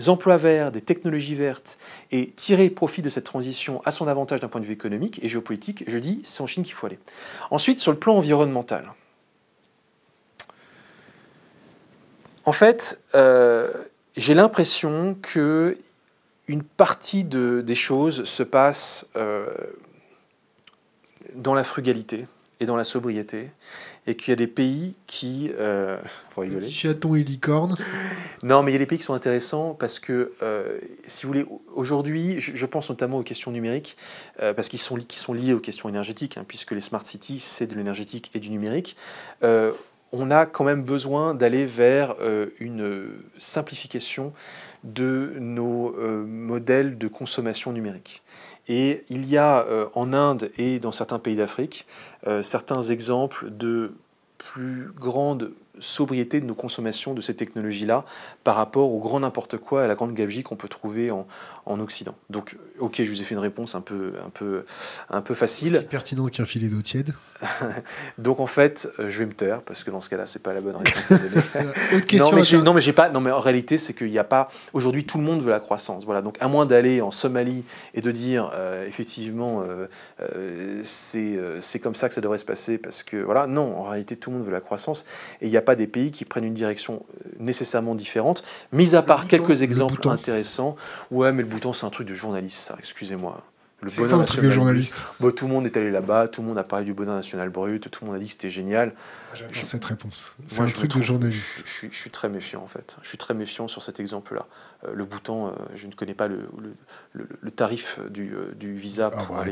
emplois verts, des technologies vertes et tirer profit de cette transition à son avantage d'un point de vue économique et géopolitique, je dis c'est en Chine qu'il faut aller. Ensuite, sur le plan environnemental. En fait, euh, j'ai l'impression que une partie des choses se passe euh, dans la frugalité et dans la sobriété, et qu'il y a des pays qui... Euh, et licorne. Non, mais il y a des pays qui sont intéressants parce que, euh, si vous voulez, aujourd'hui, je, pense notamment aux questions numériques, euh, parce qu'ils sont, qui sont liés aux questions énergétiques, hein, puisque les smart cities, c'est de l'énergétique et du numérique. Euh, on a quand même besoin d'aller vers euh, une simplification de nos euh, modèles de consommation numérique. Et il y a euh, en Inde et dans certains pays d'Afrique certains exemples de plus grandes sobriété de nos consommations de ces technologies-là par rapport au grand n'importe quoi, à la grande gabegie qu'on peut trouver en, en, Occident. Donc, ok, je vous ai fait une réponse un peu, un peu, un peu facile. Aussi pertinente qu'un filet d'eau tiède. Donc, en fait, euh, je vais me taire parce que dans ce cas-là, c'est pas la bonne réponse. Euh, autre question. Non, mais, j'ai, pas. Non, mais en réalité, c'est qu'il n'y a pas. Aujourd'hui, tout le monde veut la croissance. Voilà. Donc, à moins d'aller en Somalie et de dire euh, effectivement, c'est, c'est comme ça que ça devrait se passer parce que voilà. Non, en réalité, tout le monde veut la croissance et il n'y a pas des pays qui prennent une direction euh, nécessairement différente, mis à part quelques exemples intéressants. Ouais, mais le bouton, c'est un truc de journaliste, ça, excusez-moi. Le bonheur pas un truc de journaliste. tout le monde est allé là-bas, tout le monde a parlé du bonheur national brut, tout le monde a dit que c'était génial. Ah, J'ai cette réponse. C'est un truc de journaliste. Je, je, suis très méfiant en fait. Je suis très méfiant sur cet exemple-là. Euh, le bouton, euh, je ne connais pas le, tarif du, euh, visa ah, bah, pour, aller,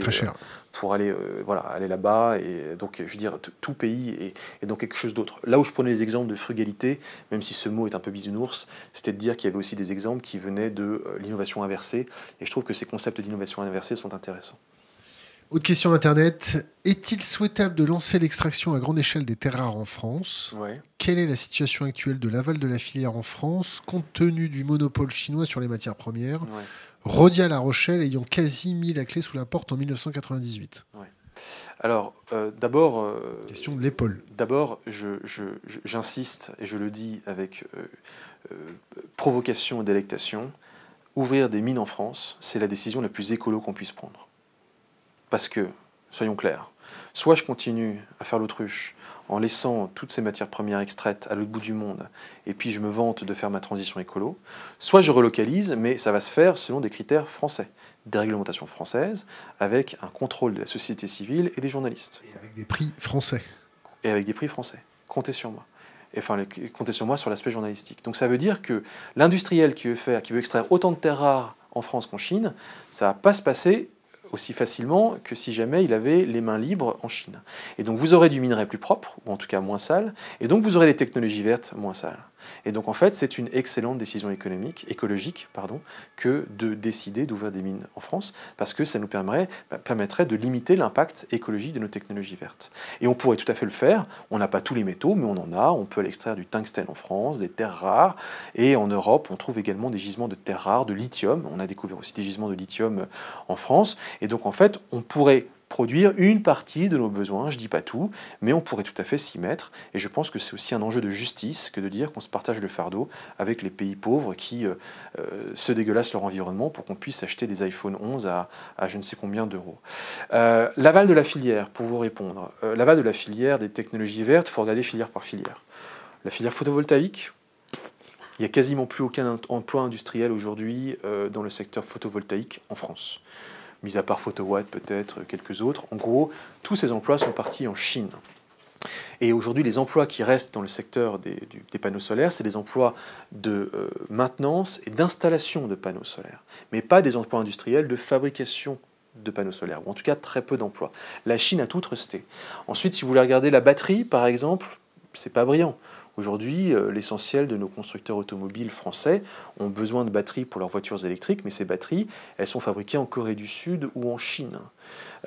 pour aller, voilà, aller là-bas. Et donc, je veux dire, tout pays et est donc quelque chose d'autre. Là où je prenais les exemples de frugalité, même si ce mot est un peu bisounours, c'était de dire qu'il y avait aussi des exemples qui venaient de l'innovation inversée. Et je trouve que ces concepts d'innovation inversée sont intéressants. Autre question Internet. Est-il souhaitable de lancer l'extraction à grande échelle des terres rares en France Quelle est la situation actuelle de l'aval de la filière en France, compte tenu du monopole chinois sur les matières premières Rodia La Rochelle ayant quasi mis la clé sous la porte en 1998. Alors, euh, d'abord. Euh, question de l'épaule. D'abord, j'insiste, et je le dis avec euh, provocation et délectation, ouvrir des mines en France, c'est la décision la plus écolo qu'on puisse prendre. Parce que, soyons clairs, soit je continue à faire l'autruche en laissant toutes ces matières premières extraites à l'autre bout du monde, et puis je me vante de faire ma transition écolo, soit je relocalise, mais ça va se faire selon des critères français, des réglementations françaises, avec un contrôle de la société civile et des journalistes. Et avec des prix français. Et avec des prix français. Comptez sur moi. Et enfin, comptez sur moi sur l'aspect journalistique. Donc ça veut dire que l'industriel qui veut faire, qui veut extraire autant de terres rares en France qu'en Chine, ça va pas se passer aussi facilement que si jamais il avait les mains libres en Chine. Et donc vous aurez du minerai plus propre, ou en tout cas moins sale, et donc vous aurez des technologies vertes moins sales. Et donc en fait, c'est une excellente décision économique, écologique pardon, que de décider d'ouvrir des mines en France, parce que ça nous bah, permettrait, de limiter l'impact écologique de nos technologies vertes. Et on pourrait tout à fait le faire, on n'a pas tous les métaux, mais on en a, on peut l'extraire du tungstène en France, des terres rares, et en Europe, on trouve également des gisements de terres rares, de lithium, on a découvert aussi des gisements de lithium en France, et donc en fait, on pourrait produire une partie de nos besoins, je ne dis pas tout, mais on pourrait tout à fait s'y mettre, et je pense que c'est aussi un enjeu de justice que de dire qu'on se partage le fardeau avec les pays pauvres qui euh, euh, se dégueulassent leur environnement pour qu'on puisse acheter des iPhone 11 à, je ne sais combien d'euros. Euh, l'aval de la filière, pour vous répondre, l'aval de la filière des technologies vertes, il faut regarder filière par filière. La filière photovoltaïque, il n'y a quasiment plus aucun emploi industriel aujourd'hui dans le secteur photovoltaïque en France mis à part PhotoWatt peut-être, quelques autres. En gros, tous ces emplois sont partis en Chine. Et aujourd'hui, les emplois qui restent dans le secteur des, panneaux solaires, c'est des emplois de euh, maintenance et d'installation de panneaux solaires, mais pas des emplois industriels de fabrication de panneaux solaires, ou en tout cas très peu d'emplois. La Chine a tout resté. Ensuite, si vous voulez regarder la batterie, par exemple, c'est pas brillant. Aujourd'hui, euh, l'essentiel de nos constructeurs automobiles français ont besoin de batteries pour leurs voitures électriques, mais ces batteries, elles sont fabriquées en Corée du Sud ou en Chine.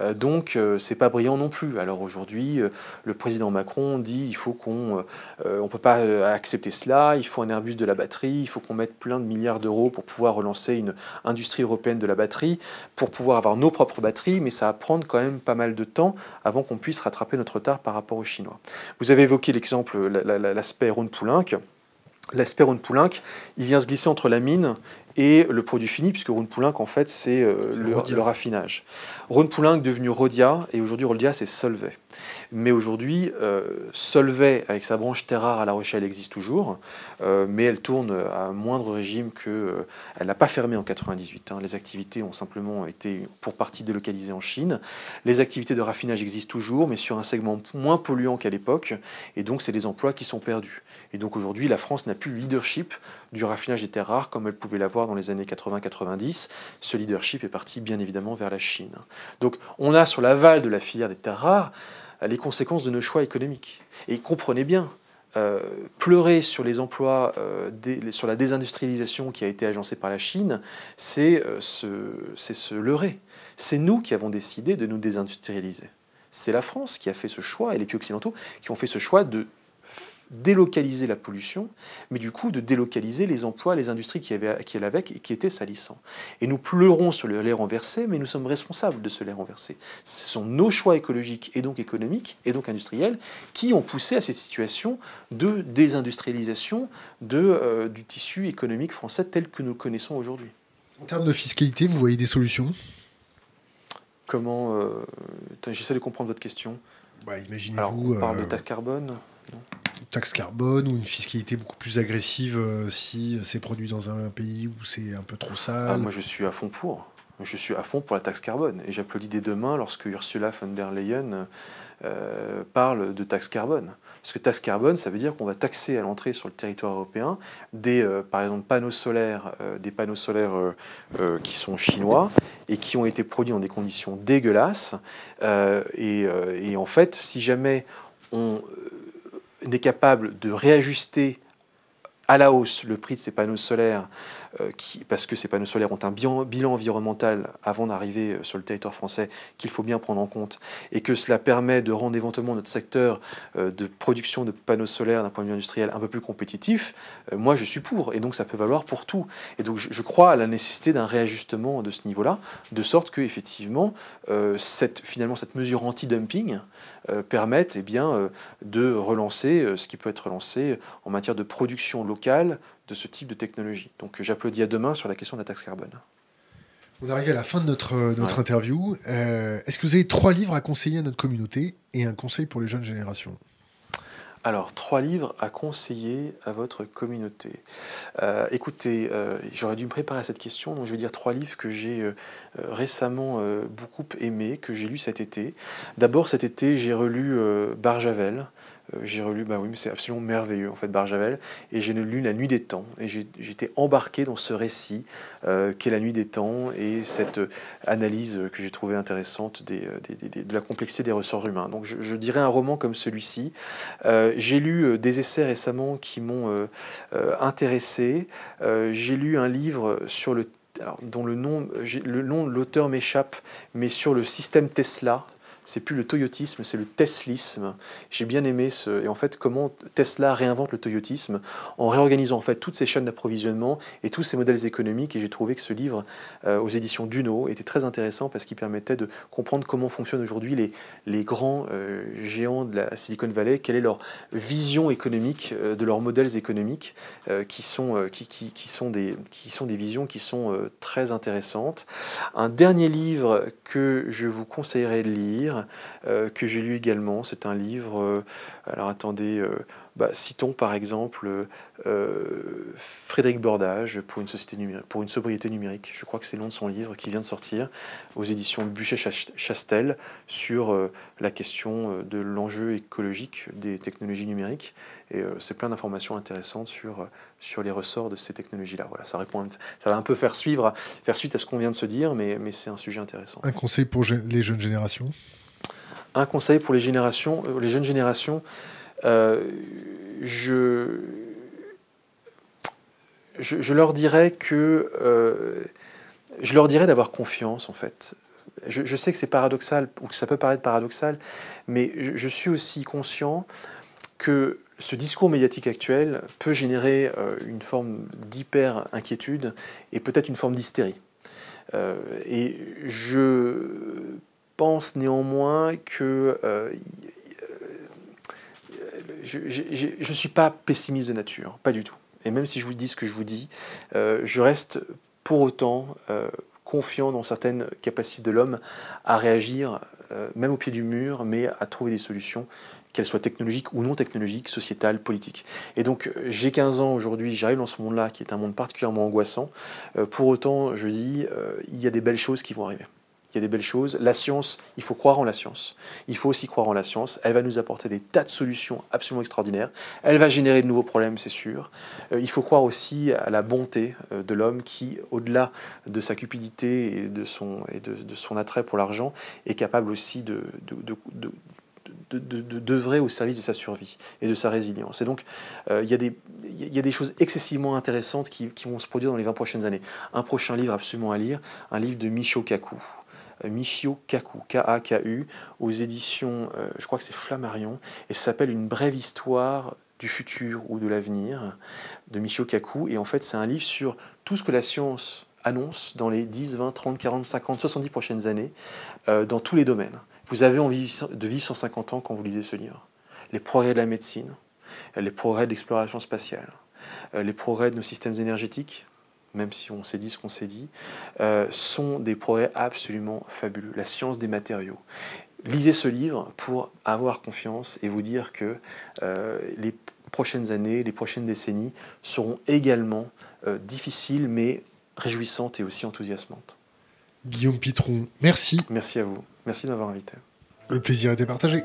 Euh, donc euh, c'est pas brillant non plus. Alors aujourd'hui, euh, le président Macron dit il faut qu'on on peut pas accepter cela, il faut un Airbus de la batterie, il faut qu'on mette plein de milliards d'euros pour pouvoir relancer une industrie européenne de la batterie, pour pouvoir avoir nos propres batteries, mais ça va prendre quand même pas mal de temps avant qu'on puisse rattraper notre retard par rapport aux Chinois. Vous avez évoqué l'exemple, l'aspect Rhône-Poulenc. L'aspect Rhône-Poulenc, il vient se glisser entre la mine et le produit fini, puisque Rhône Poulenc, en fait, c'est euh, le, raffinage. Rhône Poulenc devenu Rodia, et aujourd'hui Rodia, c'est Solvay. Mais aujourd'hui, euh, Solvay, avec sa branche terre rare à La Rochelle, existe toujours, euh, mais elle tourne à moindre régime que. Euh, elle n'a pas fermé en 98. Hein. Les activités ont simplement été pour partie délocalisées en Chine. Les activités de raffinage existent toujours, mais sur un segment moins polluant qu'à l'époque, et donc c'est des emplois qui sont perdus. Et donc aujourd'hui, la France n'a plus le leadership du raffinage des terres rares comme elle pouvait l'avoir dans les années 80-90. Ce leadership est parti bien évidemment vers la Chine. Donc on a sur l'aval de la filière des terres rares les conséquences de nos choix économiques. Et comprenez bien, euh, pleurer sur les emplois, euh, sur la désindustrialisation qui a été agencée par la Chine, c'est euh, ce se leurrer. C'est nous qui avons décidé de nous désindustrialiser. C'est la France qui a fait ce choix et les pays occidentaux qui ont fait ce choix de délocaliser la pollution, mais du coup de délocaliser les emplois, les industries qui, avaient, qui allaient avec et qui étaient salissants. Et nous pleurons sur l'air renversé, mais nous sommes responsables de ce l'air renversé. Ce sont nos choix écologiques et donc économiques et donc industriels qui ont poussé à cette situation de désindustrialisation de, euh, du tissu économique français tel que nous connaissons aujourd'hui. En termes de fiscalité, vous voyez des solutions Comment euh, J'essaie de comprendre votre question. Bah, Imaginez-vous. Euh, carbone taxe carbone ou une fiscalité beaucoup plus agressive euh, si euh, c'est produit dans un, pays où c'est un peu trop sale ah, Moi, je suis à fond pour. Je suis à fond pour la taxe carbone. Et j'applaudis dès demain lorsque Ursula von der Leyen euh, parle de taxe carbone. Parce que taxe carbone, ça veut dire qu'on va taxer à l'entrée sur le territoire européen des, par exemple, panneaux solaires, des panneaux solaires qui sont chinois et qui ont été produits dans des conditions dégueulasses. Et, et, en fait, si jamais on n'est capable de réajuster à la hausse le prix de ces panneaux solaires euh, parce que ces panneaux solaires ont un bilan, environnemental avant d'arriver euh, sur le territoire français qu'il faut bien prendre en compte, et que cela permet de rendre éventuellement notre secteur euh, de production de panneaux solaires d'un point de vue industriel un peu plus compétitif, moi je suis pour, et donc ça peut valoir pour tout. Et donc je, crois à la nécessité d'un réajustement de ce niveau-là, de sorte que effectivement cette, finalement cette mesure anti-dumping permette eh bien, de relancer ce qui peut être relancé en matière de production locale, de ce type de technologie. Donc euh, j'applaudis à demain sur la question de la taxe carbone. On arrive à la fin de notre, euh, notre interview. Euh, est-ce que vous avez trois livres à conseiller à notre communauté et un conseil pour les jeunes générations alors, trois livres à conseiller à votre communauté. écoutez, j'aurais dû me préparer à cette question, donc je vais dire trois livres que j'ai récemment beaucoup aimés, que j'ai lus cet été. D'abord, cet été, j'ai relu Barjavel, euh, j'ai relu, bah oui, mais c'est absolument merveilleux en fait, Barjavel, et j'ai lu La Nuit des Temps, et j'étais embarqué dans ce récit euh, qu'est La Nuit des Temps et cette euh, analyse que j'ai trouvée intéressante de la complexité des ressorts humains. Donc je, dirais un roman comme celui-ci. j'ai lu des essais récemment qui m'ont intéressé. j'ai lu un livre sur le dont le nom, le nom de l'auteur m'échappe, mais sur le système Tesla, c'est plus le toyotisme, c'est le teslisme. J'ai bien aimé ce et en fait comment Tesla réinvente le toyotisme en réorganisant en fait toutes ces chaînes d'approvisionnement et tous ces modèles économiques. Et j'ai trouvé que ce livre euh, aux éditions Duno était très intéressant parce qu'il permettait de comprendre comment fonctionnent aujourd'hui les les grands euh, géants de la Silicon Valley, quelle est leur vision économique euh, de leurs modèles économiques qui sont qui, qui, sont des qui sont des visions qui sont très intéressantes. Un dernier livre que je vous conseillerais de lire euh, que j'ai lu également. C'est un livre, euh, alors attendez, euh, bah, citons par exemple Frédéric Bordage pour une, société pour une sobriété numérique. Je crois que c'est le nom de son livre qui vient de sortir aux éditions Buchet-Chastel sur la question de l'enjeu écologique des technologies numériques. Et c'est plein d'informations intéressantes sur, sur les ressorts de ces technologies-là. Voilà, ça, répond, ça va un peu faire, suivre, faire suite à ce qu'on vient de se dire, mais, mais c'est un sujet intéressant. Un conseil pour les jeunes générations un conseil pour les générations, euh, les jeunes générations, euh, je, je, leur dirais que euh, je leur dirais d'avoir confiance en fait. Je, sais que c'est paradoxal ou que ça peut paraître paradoxal, mais je, suis aussi conscient que ce discours médiatique actuel peut générer une forme d'hyper inquiétude et peut-être une forme d'hystérie. et je pense néanmoins que euh, euh, je ne suis pas pessimiste de nature, pas du tout. Et même si je vous dis ce que je vous dis, euh, je reste pour autant confiant dans certaines capacités de l'homme à réagir, même au pied du mur, mais à trouver des solutions qu'elles soient technologiques ou non technologiques, sociétales, politiques. Et donc j'ai 15 ans aujourd'hui, j'arrive dans ce monde-là qui est un monde particulièrement angoissant. pour autant, je dis, il y a des belles choses qui vont arriver il y a des belles choses. La science, il faut croire en la science. Il faut aussi croire en la science. Elle va nous apporter des tas de solutions absolument extraordinaires. Elle va générer de nouveaux problèmes, c'est sûr. Euh, il faut croire aussi à la bonté euh, de l'homme qui, au-delà de sa cupidité et de son, et de, son attrait pour l'argent, est capable aussi de, de, de d'œuvrer au service de sa survie et de sa résilience. Et donc, euh, il y, a des choses excessivement intéressantes qui, vont se produire dans les 20 prochaines années. Un prochain livre absolument à lire, un livre de Michio Kaku, euh, Michio Kaku, K-A-K-U, aux éditions, euh, je crois que c'est Flammarion, et ça s'appelle Une brève histoire du futur ou de l'avenir, de Michio Kaku. Et en fait, c'est un livre sur tout ce que la science annonce dans les 10, 20, 30, 40, 50, 70 prochaines années, euh, dans tous les domaines. Vous avez envie de vivre 150 ans quand vous lisez ce livre. Les progrès de la médecine, les progrès de l'exploration spatiale, les progrès de nos systèmes énergétiques, même si on s'est dit ce qu'on s'est dit, euh, sont des progrès absolument fabuleux. La science des matériaux. Lisez ce livre pour avoir confiance et vous dire que euh, les prochaines années, les prochaines décennies seront également euh, difficiles, mais réjouissantes et aussi enthousiasmantes. Guillaume Pitron, merci. Merci à vous. Merci d'avoir invité. Le plaisir était partagé.